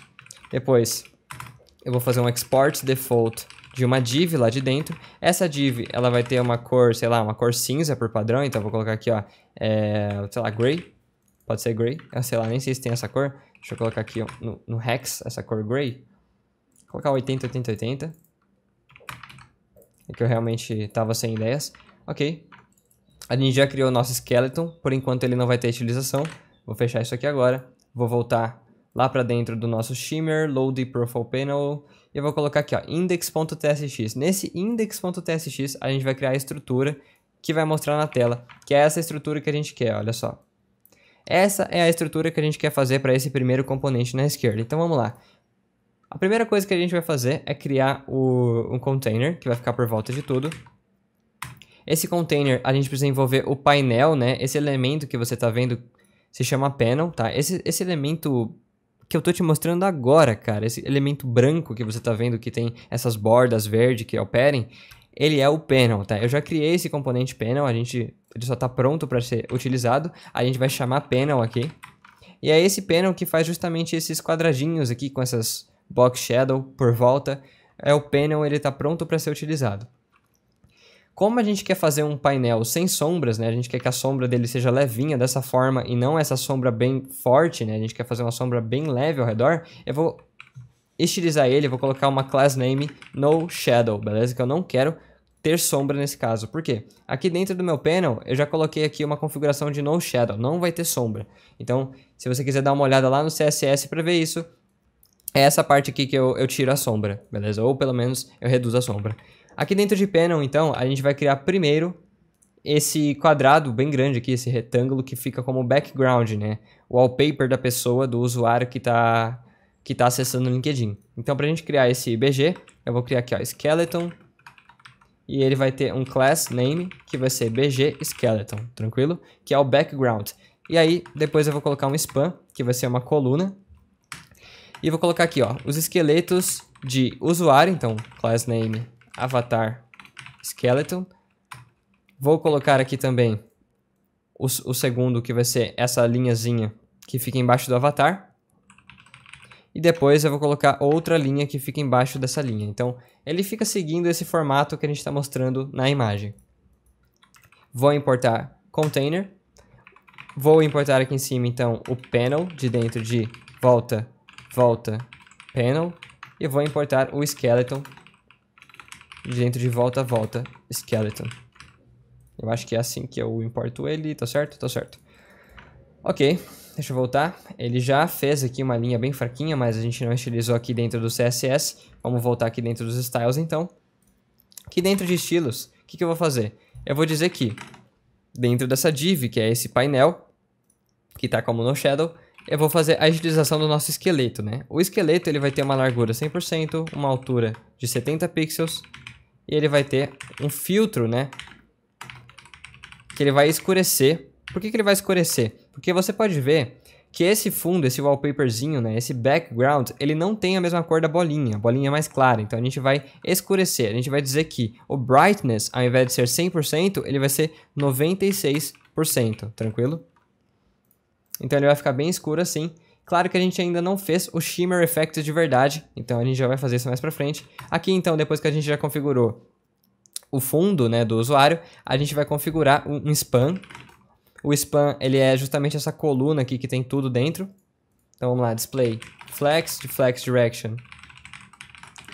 depois, eu vou fazer um export default de uma div lá de dentro. Essa div, ela vai ter uma cor, sei lá, uma cor cinza por padrão. Então, eu vou colocar aqui, ó, é, sei lá, gray. Pode ser gray. Eu sei lá, nem sei se tem essa cor. Deixa eu colocar aqui no, no hex essa cor gray. Vou colocar 80, 80, 80. É que eu realmente estava sem ideias. Ok. A gente já criou o nosso skeleton. Por enquanto, ele não vai ter utilização. Vou fechar isso aqui agora. Vou voltar lá para dentro do nosso Shimmer, Load Profile Panel, e eu vou colocar aqui, ó, index.tsx. Nesse index.tsx, a gente vai criar a estrutura que vai mostrar na tela, que é essa estrutura que a gente quer, olha só. Essa é a estrutura que a gente quer fazer para esse primeiro componente na esquerda. Então vamos lá. A primeira coisa que a gente vai fazer é criar o, um container, que vai ficar por volta de tudo. Esse container, a gente precisa envolver o painel, né? Esse elemento que você está vendo se chama panel, tá? Esse, esse elemento que eu tô te mostrando agora, cara. Esse elemento branco que você tá vendo que tem essas bordas verde que operem, ele é o panel, tá? Eu já criei esse componente panel, a gente, ele só tá pronto para ser utilizado. A gente vai chamar panel aqui. E é esse panel que faz justamente esses quadradinhos aqui com essas box shadow por volta. É o panel, ele tá pronto para ser utilizado. Como a gente quer fazer um painel sem sombras, né? A gente quer que a sombra dele seja levinha dessa forma e não essa sombra bem forte, né? A gente quer fazer uma sombra bem leve ao redor. Eu vou estilizar ele, vou colocar uma class name no shadow, beleza? Que eu não quero ter sombra nesse caso. Por quê? Aqui dentro do meu panel, eu já coloquei aqui uma configuração de no shadow, não vai ter sombra. Então, se você quiser dar uma olhada lá no CSS para ver isso, é essa parte aqui que eu, eu tiro a sombra, beleza? Ou pelo menos eu reduzo a sombra. Aqui dentro de Panel, então, a gente vai criar primeiro esse quadrado bem grande aqui, esse retângulo que fica como background, né? O wallpaper da pessoa, do usuário que está que tá acessando o LinkedIn. Então, para a gente criar esse BG, eu vou criar aqui, ó, skeleton. E ele vai ter um class name, que vai ser BG skeleton, tranquilo? Que é o background. E aí, depois eu vou colocar um span, que vai ser uma coluna. E vou colocar aqui, ó, os esqueletos de usuário, então, class name avatar skeleton. Vou colocar aqui também o, o segundo, que vai ser essa linhazinha que fica embaixo do avatar. E depois eu vou colocar outra linha que fica embaixo dessa linha. Então, ele fica seguindo esse formato que a gente está mostrando na imagem. Vou importar container. Vou importar aqui em cima, então, o panel de dentro de volta, volta, panel. E vou importar o skeleton de dentro de volta, volta, skeleton. Eu acho que é assim que eu importo ele, tá certo? Tá certo. Ok, deixa eu voltar. Ele já fez aqui uma linha bem fraquinha, mas a gente não estilizou aqui dentro do CSS. Vamos voltar aqui dentro dos styles, então. Aqui dentro de estilos, o que, que eu vou fazer? Eu vou dizer que dentro dessa div, que é esse painel, que está como no shadow, eu vou fazer a estilização do nosso esqueleto, né? O esqueleto ele vai ter uma largura 100%, uma altura de 70 pixels e ele vai ter um filtro, né? Que ele vai escurecer. Por que, que ele vai escurecer? Porque você pode ver que esse fundo, esse wallpaperzinho, né, esse background, ele não tem a mesma cor da bolinha, a bolinha é mais clara, então a gente vai escurecer, a gente vai dizer que o brightness, ao invés de ser 100%, ele vai ser 96%, tranquilo? Então ele vai ficar bem escuro assim, Claro que a gente ainda não fez o Shimmer Effect de verdade, então a gente já vai fazer isso mais pra frente. Aqui então, depois que a gente já configurou o fundo né, do usuário, a gente vai configurar um, um span. O span ele é justamente essa coluna aqui que tem tudo dentro. Então vamos lá, display flex, de flex direction,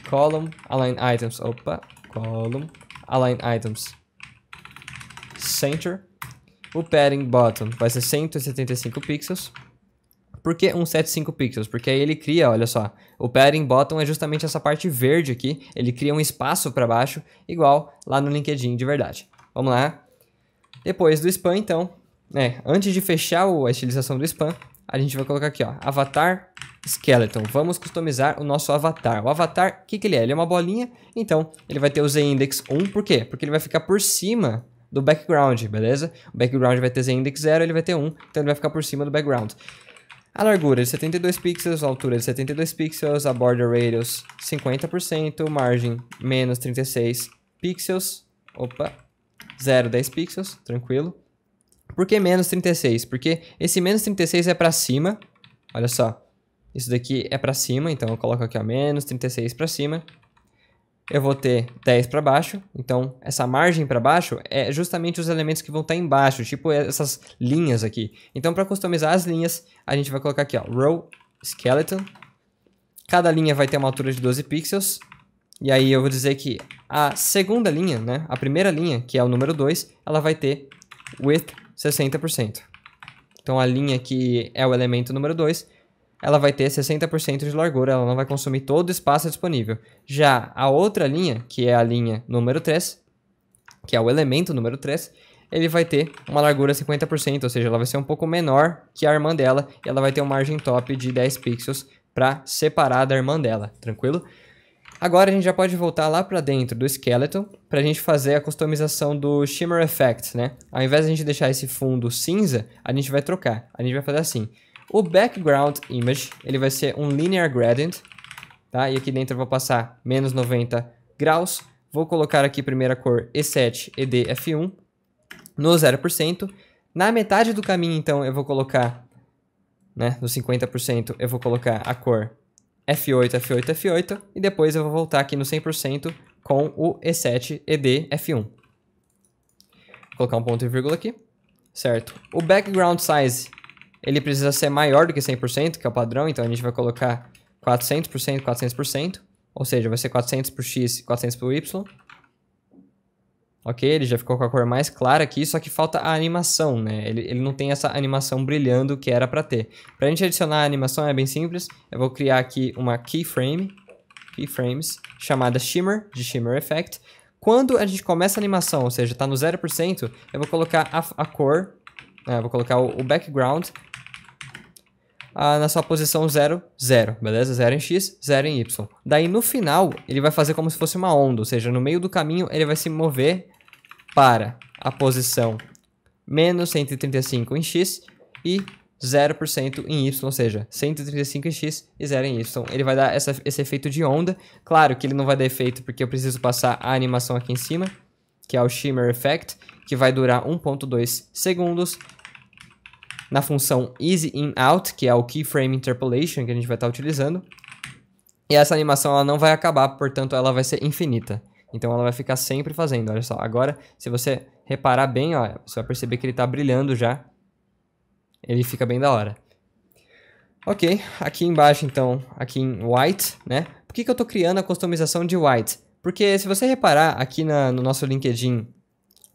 column, align items, opa, column, align items, center. O padding bottom vai ser 175 pixels. Por que 175 pixels? Porque aí ele cria, olha só, o padding bottom é justamente essa parte verde aqui, ele cria um espaço para baixo, igual lá no LinkedIn de verdade. Vamos lá. Depois do spam, então, né, antes de fechar a estilização do spam, a gente vai colocar aqui, ó, avatar skeleton. Vamos customizar o nosso avatar. O avatar, o que, que ele é? Ele é uma bolinha, então ele vai ter o z-index 1, por quê? Porque ele vai ficar por cima do background, beleza? O background vai ter z-index 0, ele vai ter 1, então ele vai ficar por cima do background. A largura de 72 pixels, a altura de 72 pixels, a border radius 50%, margem menos 36 pixels, opa, 0, 10 pixels, tranquilo. Por que menos 36? Porque esse menos 36 é para cima, olha só, isso daqui é para cima, então eu coloco aqui ó, menos 36 para cima eu vou ter 10 para baixo, então essa margem para baixo é justamente os elementos que vão estar tá embaixo, tipo essas linhas aqui. Então para customizar as linhas, a gente vai colocar aqui, ó, row skeleton. Cada linha vai ter uma altura de 12 pixels. E aí eu vou dizer que a segunda linha, né, a primeira linha, que é o número 2, ela vai ter width 60%. Então a linha que é o elemento número 2 ela vai ter 60% de largura, ela não vai consumir todo o espaço disponível. Já a outra linha, que é a linha número 3, que é o elemento número 3, ele vai ter uma largura 50%, ou seja, ela vai ser um pouco menor que a irmã dela, e ela vai ter um margem top de 10 pixels para separar da irmã dela, tranquilo? Agora a gente já pode voltar lá para dentro do Skeleton para a gente fazer a customização do Shimmer Effect, né? Ao invés de a gente deixar esse fundo cinza, a gente vai trocar. A gente vai fazer assim. O background image, ele vai ser um linear gradient, tá? E aqui dentro eu vou passar menos 90 graus. Vou colocar aqui primeira cor E7, ED, F1 no 0%. Na metade do caminho, então, eu vou colocar, né, no 50%, eu vou colocar a cor F8, F8, F8, e depois eu vou voltar aqui no 100% com o E7, ED, F1. Vou colocar um ponto e vírgula aqui, certo? O background size ele precisa ser maior do que 100%, que é o padrão, então a gente vai colocar 400%, 400%, ou seja, vai ser 400 por x, 400 por y. Ok, ele já ficou com a cor mais clara aqui, só que falta a animação, né? Ele, ele não tem essa animação brilhando que era para ter. Para a gente adicionar a animação é bem simples. Eu vou criar aqui uma keyframe, keyframes, chamada Shimmer, de Shimmer Effect. Quando a gente começa a animação, ou seja, está no 0%, eu vou colocar a, a cor, né? vou colocar o, o background ah, na sua posição 0, 0, beleza? 0 em x, 0 em y. Daí no final, ele vai fazer como se fosse uma onda, ou seja, no meio do caminho ele vai se mover para a posição menos 135 em x e 0% em y, ou seja, 135 em x e 0 em y. Ele vai dar essa, esse efeito de onda. Claro que ele não vai dar efeito porque eu preciso passar a animação aqui em cima, que é o Shimmer Effect, que vai durar 1.2 segundos na função easy in out, que é o keyframe interpolation que a gente vai estar tá utilizando. E essa animação ela não vai acabar, portanto ela vai ser infinita. Então ela vai ficar sempre fazendo, olha só. Agora, se você reparar bem, ó, você vai perceber que ele está brilhando já. Ele fica bem da hora. Ok, aqui embaixo então, aqui em white, né? Por que, que eu estou criando a customização de white? Porque se você reparar aqui na, no nosso LinkedIn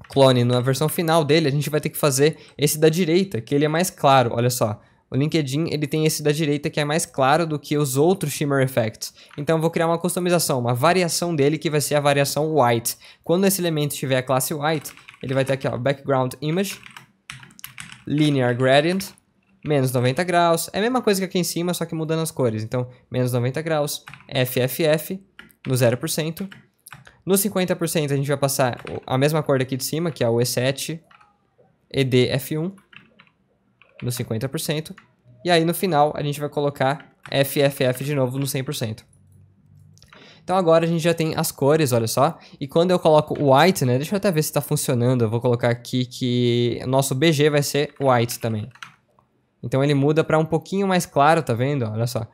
clone na versão final dele, a gente vai ter que fazer esse da direita, que ele é mais claro, olha só. O LinkedIn ele tem esse da direita que é mais claro do que os outros Shimmer Effects. Então eu vou criar uma customização, uma variação dele que vai ser a variação White. Quando esse elemento tiver a classe White, ele vai ter aqui ó, Background Image, Linear Gradient, menos 90 graus. É a mesma coisa que aqui em cima, só que mudando as cores. Então, menos 90 graus, FFF no 0%, no 50% a gente vai passar a mesma cor aqui de cima, que é o E7, EDF1, no 50%. E aí no final a gente vai colocar FFF de novo no 100%. Então agora a gente já tem as cores, olha só. E quando eu coloco white, né, deixa eu até ver se está funcionando. Eu vou colocar aqui que nosso BG vai ser white também. Então ele muda para um pouquinho mais claro, tá vendo? Olha só.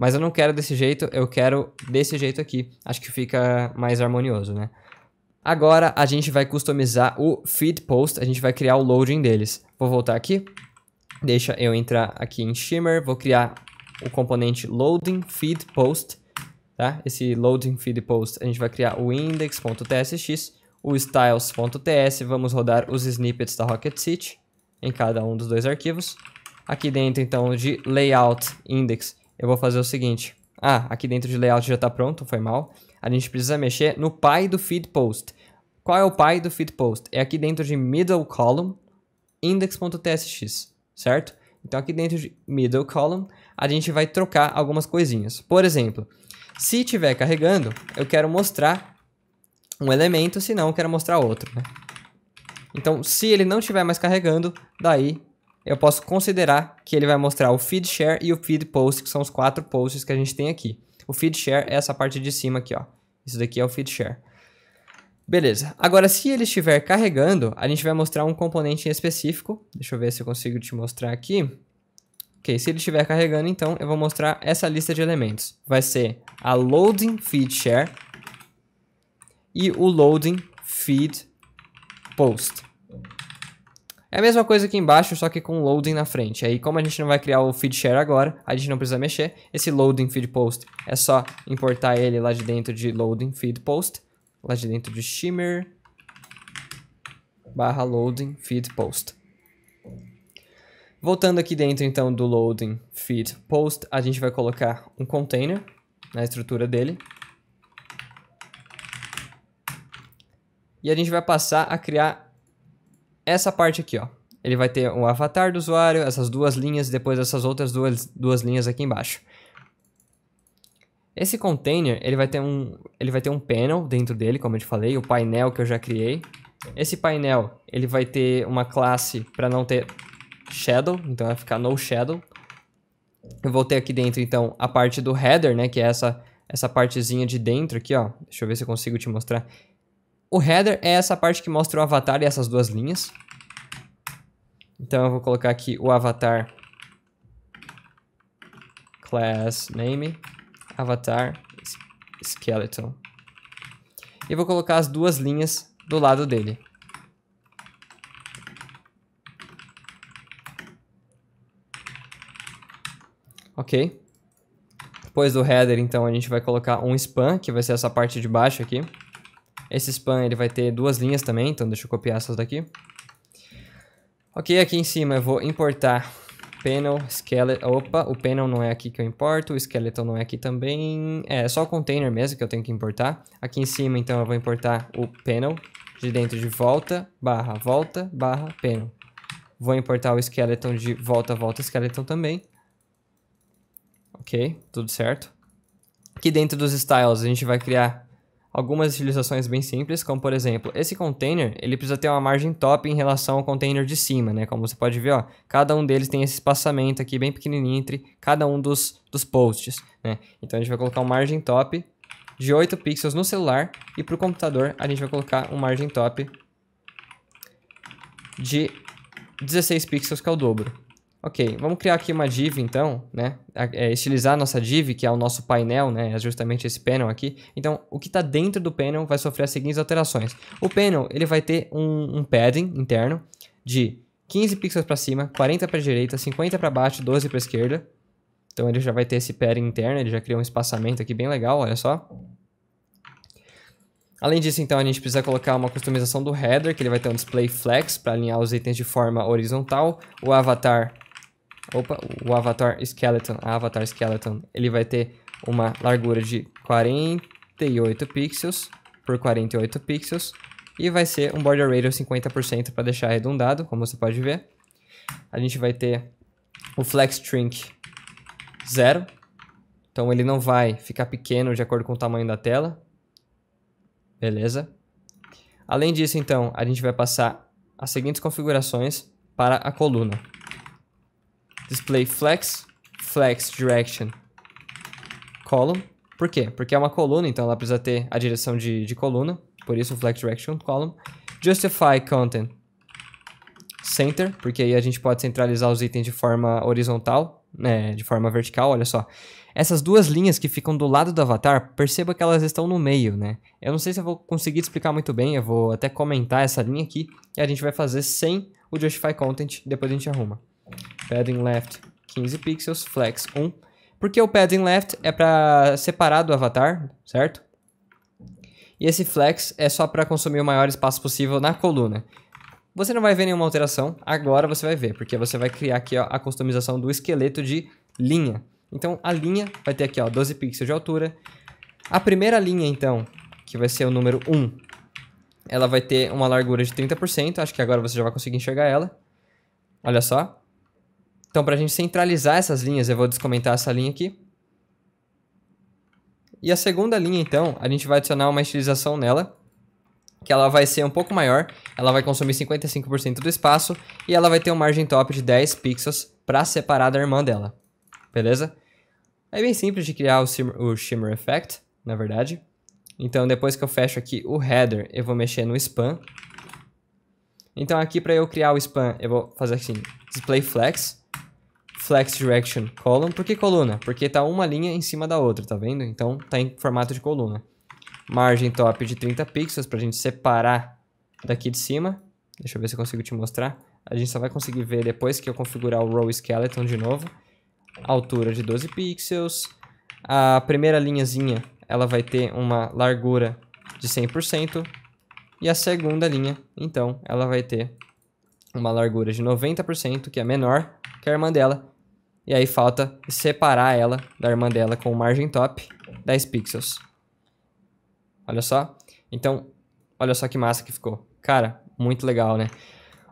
Mas eu não quero desse jeito, eu quero desse jeito aqui. Acho que fica mais harmonioso, né? Agora a gente vai customizar o feed post, a gente vai criar o loading deles. Vou voltar aqui, deixa eu entrar aqui em Shimmer, vou criar o componente loading feed post, tá? Esse loading feed post a gente vai criar o index.tsx, o styles.ts, vamos rodar os snippets da Rocket City em cada um dos dois arquivos. Aqui dentro então de layout index eu vou fazer o seguinte. Ah, aqui dentro de layout já está pronto, foi mal. A gente precisa mexer no pai do feed post. Qual é o pai do feed post? É aqui dentro de middle column index.tsx, certo? Então aqui dentro de middle column a gente vai trocar algumas coisinhas. Por exemplo, se estiver carregando, eu quero mostrar um elemento, se não, eu quero mostrar outro. Né? Então, se ele não estiver mais carregando, daí eu posso considerar que ele vai mostrar o feed share e o feed post, que são os quatro posts que a gente tem aqui. O feed share é essa parte de cima aqui, ó. Isso daqui é o feed share. Beleza. Agora, se ele estiver carregando, a gente vai mostrar um componente em específico. Deixa eu ver se eu consigo te mostrar aqui. Ok, se ele estiver carregando, então eu vou mostrar essa lista de elementos. Vai ser a loading feed share e o loading feed post. É a mesma coisa aqui embaixo, só que com loading na frente. Aí, como a gente não vai criar o feed share agora, a gente não precisa mexer. Esse loading feed post é só importar ele lá de dentro de loading feed post, lá de dentro de shimmer barra loading feed post. Voltando aqui dentro então do loading feed post, a gente vai colocar um container na estrutura dele. E a gente vai passar a criar essa parte aqui, ó. Ele vai ter o avatar do usuário, essas duas linhas e depois essas outras duas, duas linhas aqui embaixo. Esse container, ele vai, ter um, ele vai ter um panel dentro dele, como eu te falei, o painel que eu já criei. Esse painel, ele vai ter uma classe para não ter shadow, então vai ficar no shadow. Eu vou ter aqui dentro, então, a parte do header, né, que é essa, essa partezinha de dentro aqui, ó. Deixa eu ver se eu consigo te mostrar. O header é essa parte que mostra o avatar e essas duas linhas. Então eu vou colocar aqui o avatar class name avatar skeleton. E vou colocar as duas linhas do lado dele. Ok. Depois do header, então, a gente vai colocar um span, que vai ser essa parte de baixo aqui. Esse span ele vai ter duas linhas também, então deixa eu copiar essas daqui. Ok, aqui em cima eu vou importar panel, skeleton, opa, o panel não é aqui que eu importo, o skeleton não é aqui também, é, é só o container mesmo que eu tenho que importar. Aqui em cima então eu vou importar o panel de dentro de volta, barra, volta, barra, panel. Vou importar o skeleton de volta, volta, skeleton também. Ok, tudo certo. Aqui dentro dos styles a gente vai criar algumas utilizações bem simples, como por exemplo, esse container, ele precisa ter uma margem top em relação ao container de cima, né? Como você pode ver, ó, cada um deles tem esse espaçamento aqui bem pequenininho entre cada um dos, dos posts, né? Então a gente vai colocar um margem top de 8 pixels no celular e para o computador a gente vai colocar um margem top de 16 pixels, que é o dobro. Ok, vamos criar aqui uma div então, né? É, estilizar a nossa div, que é o nosso painel, né? É justamente esse panel aqui. Então, o que está dentro do panel vai sofrer as seguintes alterações. O panel, ele vai ter um, um padding interno de 15 pixels para cima, 40 para direita, 50 para baixo, 12 para esquerda. Então, ele já vai ter esse padding interno, ele já criou um espaçamento aqui bem legal, olha só. Além disso, então, a gente precisa colocar uma customização do header, que ele vai ter um display flex para alinhar os itens de forma horizontal. O avatar Opa, o avatar skeleton, a avatar skeleton, ele vai ter uma largura de 48 pixels por 48 pixels e vai ser um border radius 50% para deixar arredondado, como você pode ver. A gente vai ter o flex shrink 0, então ele não vai ficar pequeno de acordo com o tamanho da tela. Beleza? Além disso, então, a gente vai passar as seguintes configurações para a coluna display flex, flex direction column. Por quê? Porque é uma coluna, então ela precisa ter a direção de, de coluna. Por isso, flex direction column. Justify content center, porque aí a gente pode centralizar os itens de forma horizontal, né, de forma vertical, olha só. Essas duas linhas que ficam do lado do avatar, perceba que elas estão no meio, né? Eu não sei se eu vou conseguir explicar muito bem, eu vou até comentar essa linha aqui, e a gente vai fazer sem o Justify Content, depois a gente arruma. Padding left 15 pixels, flex 1. Porque o padding left é para separar do avatar, certo? E esse flex é só para consumir o maior espaço possível na coluna. Você não vai ver nenhuma alteração, agora você vai ver, porque você vai criar aqui ó, a customização do esqueleto de linha. Então a linha vai ter aqui ó, 12 pixels de altura. A primeira linha então, que vai ser o número 1, ela vai ter uma largura de 30%, acho que agora você já vai conseguir enxergar ela. Olha só. Então, para a gente centralizar essas linhas, eu vou descomentar essa linha aqui. E a segunda linha, então, a gente vai adicionar uma estilização nela, que ela vai ser um pouco maior, ela vai consumir 55% do espaço e ela vai ter um margem top de 10 pixels para separar da irmã dela, beleza? É bem simples de criar o, shimmer, o Shimmer Effect, na verdade. Então, depois que eu fecho aqui o header, eu vou mexer no span. Então, aqui para eu criar o span, eu vou fazer assim, display flex flex direction column. Por que coluna? Porque tá uma linha em cima da outra, tá vendo? Então tá em formato de coluna. Margem top de 30 pixels pra gente separar daqui de cima. Deixa eu ver se eu consigo te mostrar. A gente só vai conseguir ver depois que eu configurar o row skeleton de novo. Altura de 12 pixels. A primeira linhazinha, ela vai ter uma largura de 100%. E a segunda linha, então, ela vai ter uma largura de 90%, que é menor que a irmã dela, e aí falta separar ela da irmã dela com margem top 10 pixels. Olha só. Então, olha só que massa que ficou. Cara, muito legal, né?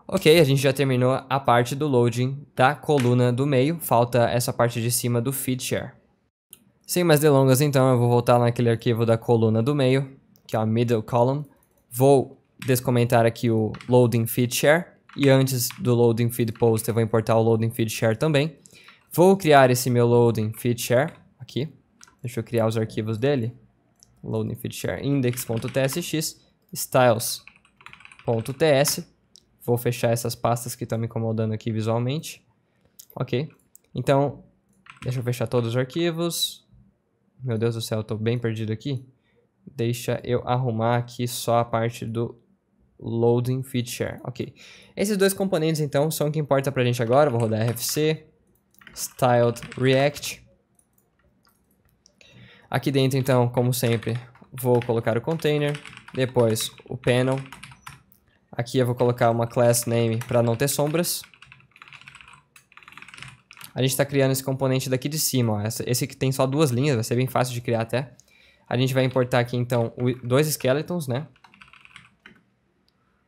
Ok, a gente já terminou a parte do loading da coluna do meio. Falta essa parte de cima do feed share. Sem mais delongas, então, eu vou voltar naquele arquivo da coluna do meio, que é a middle column. Vou descomentar aqui o loading feed share. E antes do loading feed post, eu vou importar o loading feed share também. Vou criar esse meu loading feed share aqui. Deixa eu criar os arquivos dele. Loading feed share index.tsx, styles.ts. Vou fechar essas pastas que estão me incomodando aqui visualmente. Ok. Então, deixa eu fechar todos os arquivos. Meu Deus do céu, estou bem perdido aqui. Deixa eu arrumar aqui só a parte do loading feature. Ok. Esses dois componentes, então, são o que importa para a gente agora. Vou rodar RFC styled react. Aqui dentro, então, como sempre, vou colocar o container, depois o panel. Aqui eu vou colocar uma class name para não ter sombras. A gente está criando esse componente daqui de cima, ó. esse que tem só duas linhas, vai ser bem fácil de criar até. A gente vai importar aqui, então, dois skeletons, né?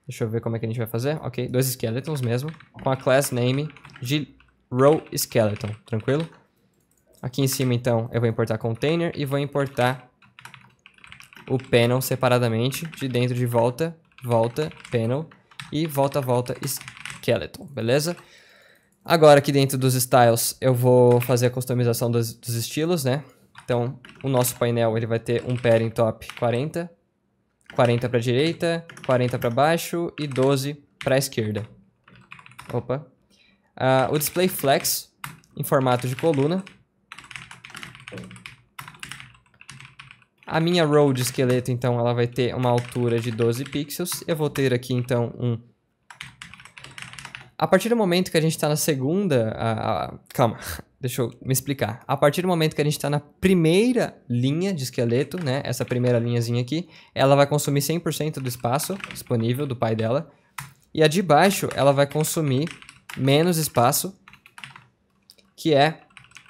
Deixa eu ver como é que a gente vai fazer. Ok, dois skeletons mesmo, com a class name de row skeleton, tranquilo? Aqui em cima, então, eu vou importar container e vou importar o panel separadamente, de dentro de volta, volta, panel, e volta, volta, skeleton, beleza? Agora aqui dentro dos styles eu vou fazer a customização dos, dos, estilos, né? Então o nosso painel ele vai ter um padding top 40, 40 para direita, 40 para baixo e 12 para esquerda. Opa, uh, o display flex em formato de coluna. A minha row de esqueleto, então, ela vai ter uma altura de 12 pixels. Eu vou ter aqui, então, um... A partir do momento que a gente está na segunda... Uh, uh, calma, [laughs] deixa eu me explicar. A partir do momento que a gente está na primeira linha de esqueleto, né? Essa primeira linhazinha aqui, ela vai consumir 100% do espaço disponível do pai dela. E a de baixo, ela vai consumir menos espaço, que é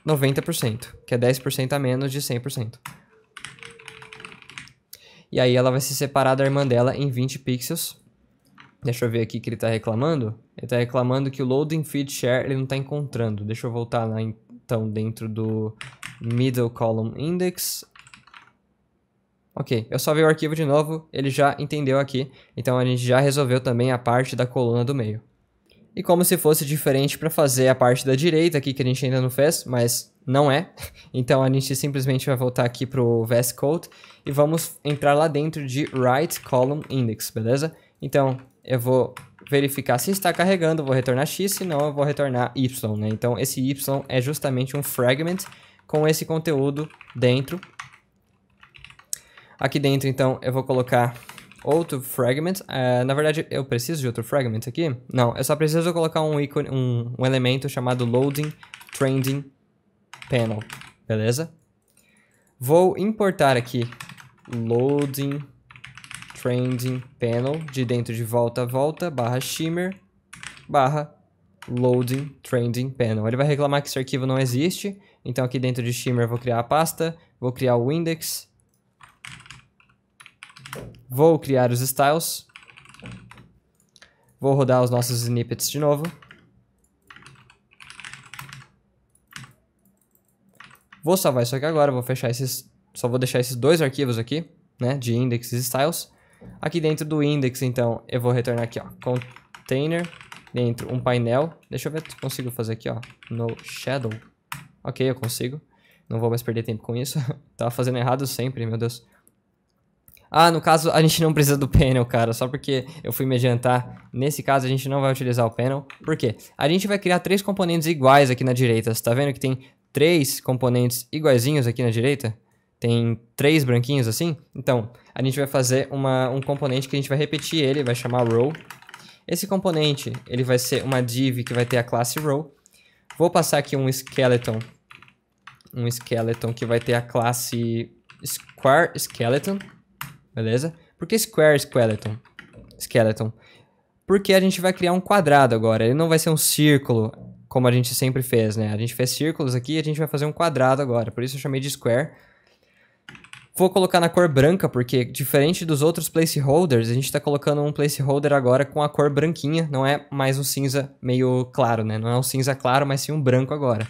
90%, que é 10% a menos de 100%. E aí ela vai se separar da irmã dela em 20 pixels. Deixa eu ver aqui que ele está reclamando. Ele está reclamando que o loading feed share ele não está encontrando. Deixa eu voltar lá então dentro do middle column index. Ok, eu só vi o arquivo de novo, ele já entendeu aqui. Então a gente já resolveu também a parte da coluna do meio e como se fosse diferente para fazer a parte da direita aqui que a gente ainda não fez, mas não é. [laughs] Então a gente simplesmente vai voltar aqui para o VS Code e vamos entrar lá dentro de Write Column Index, beleza? Então eu vou verificar se está carregando, vou retornar x, se não eu vou retornar y, né? Então esse y é justamente um fragment com esse conteúdo dentro. Aqui dentro então eu vou colocar outro fragment. É, na verdade, eu preciso de outro fragment aqui? Não, eu só preciso colocar um, ícone, um, um elemento chamado loading trending panel, beleza? Vou importar aqui loading trending panel de dentro de volta a volta barra shimmer barra loading trending panel. Ele vai reclamar que esse arquivo não existe, então aqui dentro de shimmer eu vou criar a pasta, vou criar o index Vou criar os styles. Vou rodar os nossos snippets de novo. Vou salvar isso aqui agora, vou fechar esses... Só vou deixar esses dois arquivos aqui, né? De index e styles. Aqui dentro do index, então, eu vou retornar aqui, ó. Container, dentro um painel. Deixa eu ver se consigo fazer aqui, ó. No shadow. Ok, eu consigo. Não vou mais perder tempo com isso. [laughs] Tava fazendo errado sempre, meu Deus. Ah, no caso, a gente não precisa do panel, cara, só porque eu fui me adiantar. Nesse caso, a gente não vai utilizar o panel. Por quê? A gente vai criar três componentes iguais aqui na direita. Você tá vendo que tem três componentes iguaizinhos aqui na direita? Tem três branquinhos assim? Então, a gente vai fazer uma, um componente que a gente vai repetir ele, vai chamar row. Esse componente, ele vai ser uma div que vai ter a classe row. Vou passar aqui um skeleton, um skeleton que vai ter a classe square skeleton beleza? Por que square skeleton? Skeleton. Porque a gente vai criar um quadrado agora, ele não vai ser um círculo, como a gente sempre fez, né? A gente fez círculos aqui e a gente vai fazer um quadrado agora, por isso eu chamei de square. Vou colocar na cor branca, porque diferente dos outros placeholders, a gente está colocando um placeholder agora com a cor branquinha, não é mais um cinza meio claro, né? Não é um cinza claro, mas sim um branco agora.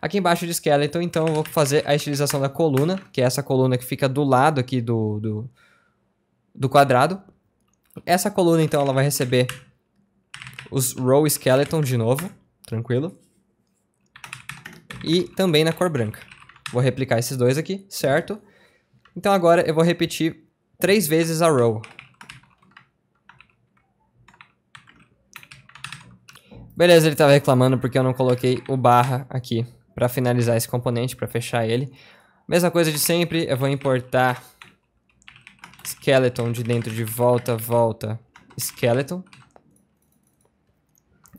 Aqui embaixo de skeleton, então, eu vou fazer a estilização da coluna, que é essa coluna que fica do lado aqui do, do, do quadrado. Essa coluna, então, ela vai receber os row skeleton de novo, tranquilo. E também na cor branca. Vou replicar esses dois aqui, certo? Então agora eu vou repetir três vezes a row. Beleza, ele estava reclamando porque eu não coloquei o barra aqui para finalizar esse componente, para fechar ele. Mesma coisa de sempre, eu vou importar skeleton de dentro de volta, volta, skeleton.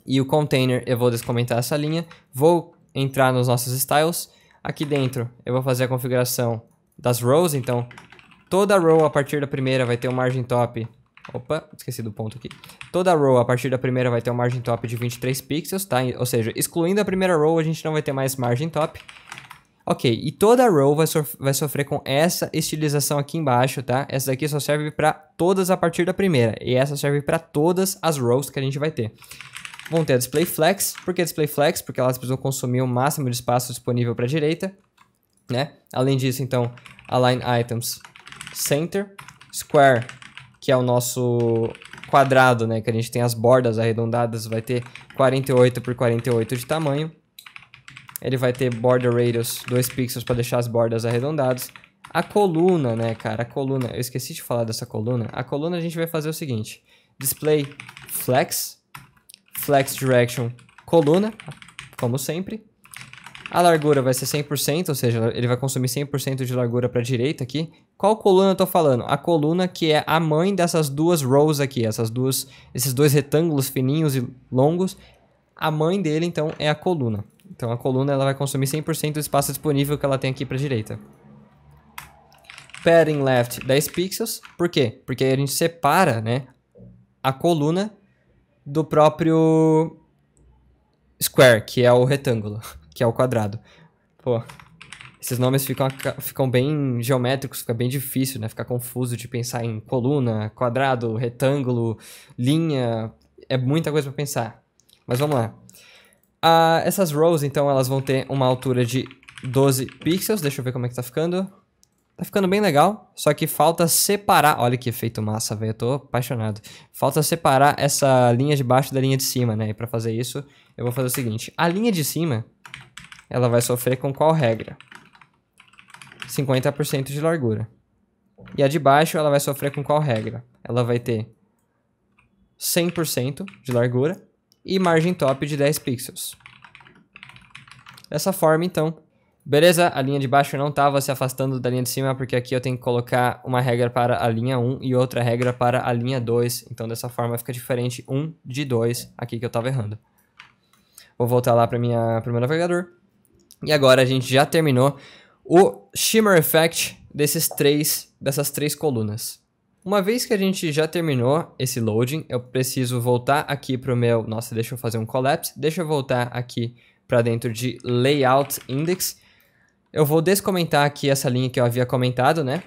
E o container, eu vou descomentar essa linha. Vou entrar nos nossos styles. Aqui dentro, eu vou fazer a configuração das rows. Então, toda row a partir da primeira vai ter um margin top Opa, esqueci do ponto aqui. Toda row a partir da primeira vai ter um margin top de 23 pixels, tá? Ou seja, excluindo a primeira row, a gente não vai ter mais margin top. Ok, e toda a row vai, sof vai sofrer com essa estilização aqui embaixo, tá? Essa daqui só serve para todas a partir da primeira, e essa serve para todas as rows que a gente vai ter. Vão ter a display flex, por que display flex? Porque elas precisam consumir o máximo de espaço disponível para a direita, né? Além disso, então, align items center, square, que é o nosso quadrado, né? Que a gente tem as bordas arredondadas, vai ter 48 por 48 de tamanho. Ele vai ter border radius 2 pixels para deixar as bordas arredondadas. A coluna, né, cara? A coluna, eu esqueci de falar dessa coluna. A coluna a gente vai fazer o seguinte: display flex, flex direction coluna, como sempre. A largura vai ser 100%, ou seja, ele vai consumir 100% de largura para a direita aqui. Qual coluna eu tô falando? A coluna que é a mãe dessas duas rows aqui, essas duas, esses dois retângulos fininhos e longos. A mãe dele, então, é a coluna. Então a coluna ela vai consumir 100% do espaço disponível que ela tem aqui para a direita. Padding left 10 pixels. Por quê? Porque aí a gente separa né, a coluna do próprio square, que é o retângulo, [laughs] que é o quadrado. Pô, esses nomes ficam, ficam bem geométricos, fica bem difícil, né? Fica confuso de pensar em coluna, quadrado, retângulo, linha. É muita coisa para pensar. Mas vamos lá. Ah, essas rows, então, elas vão ter uma altura de 12 pixels. Deixa eu ver como é que tá ficando. Tá ficando bem legal, só que falta separar... Olha que efeito massa, velho, eu tô apaixonado. Falta separar essa linha de baixo da linha de cima, né? E pra fazer isso, eu vou fazer o seguinte. A linha de cima, ela vai sofrer com qual regra? 50% de largura. E a de baixo, ela vai sofrer com qual regra? Ela vai ter 100% de largura e margem top de 10 pixels. Dessa forma, então, beleza? A linha de baixo não estava se afastando da linha de cima, porque aqui eu tenho que colocar uma regra para a linha 1 e outra regra para a linha 2. Então, dessa forma, fica diferente 1 de 2 aqui que eu estava errando. Vou voltar lá para o meu navegador. E agora a gente já terminou o Shimmer Effect desses três, dessas três colunas. Uma vez que a gente já terminou esse loading, eu preciso voltar aqui para o meu... Nossa, deixa eu fazer um collapse. Deixa eu voltar aqui para dentro de Layout Index. Eu vou descomentar aqui essa linha que eu havia comentado, né?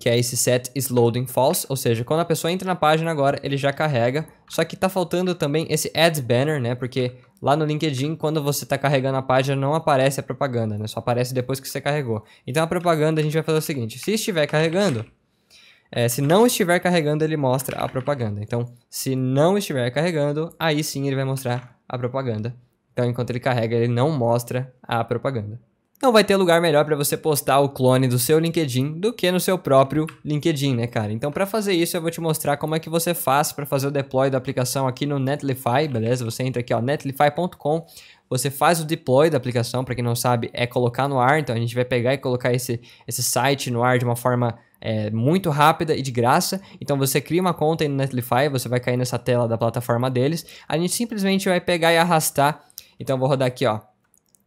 Que é esse set is loading false, ou seja, quando a pessoa entra na página agora, ele já carrega. Só que está faltando também esse ads banner, né? Porque lá no LinkedIn, quando você está carregando a página, não aparece a propaganda, né? Só aparece depois que você carregou. Então a propaganda a gente vai fazer o seguinte, se estiver carregando, é, se não estiver carregando, ele mostra a propaganda. Então, se não estiver carregando, aí sim ele vai mostrar a propaganda. Então, enquanto ele carrega, ele não mostra a propaganda. Não vai ter lugar melhor para você postar o clone do seu LinkedIn do que no seu próprio LinkedIn, né, cara? Então, para fazer isso, eu vou te mostrar como é que você faz para fazer o deploy da aplicação aqui no Netlify, beleza? Você entra aqui, ó, netlify.com, você faz o deploy da aplicação, para quem não sabe, é colocar no ar, então a gente vai pegar e colocar esse, esse site no ar de uma forma é, muito rápida e de graça. Então você cria uma conta aí no Netlify, você vai cair nessa tela da plataforma deles. A gente simplesmente vai pegar e arrastar. Então vou rodar aqui, ó.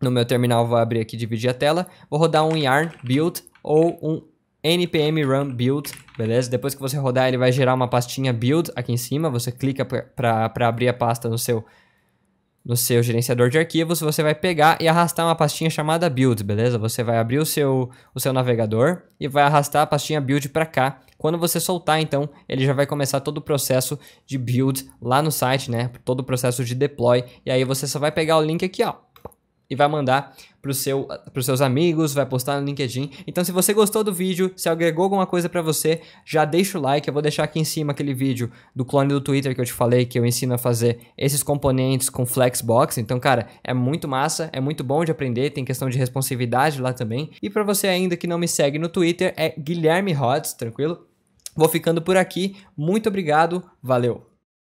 No meu terminal vou abrir aqui, dividir a tela. Vou rodar um yarn build ou um npm run build, beleza? Depois que você rodar, ele vai gerar uma pastinha build aqui em cima. Você clica para abrir a pasta no seu no seu gerenciador de arquivos, você vai pegar e arrastar uma pastinha chamada build, beleza? Você vai abrir o seu, o seu navegador e vai arrastar a pastinha build para cá. Quando você soltar, então, ele já vai começar todo o processo de build lá no site, né? Todo o processo de deploy. E aí você só vai pegar o link aqui, ó e vai mandar para seu, os seus amigos, vai postar no LinkedIn. Então, se você gostou do vídeo, se agregou alguma coisa para você, já deixa o like. Eu vou deixar aqui em cima aquele vídeo do clone do Twitter que eu te falei, que eu ensino a fazer esses componentes com Flexbox. Então, cara, é muito massa, é muito bom de aprender, tem questão de responsividade lá também. E para você ainda que não me segue no Twitter, é Guilherme Rods, tranquilo? Vou ficando por aqui. Muito obrigado, valeu!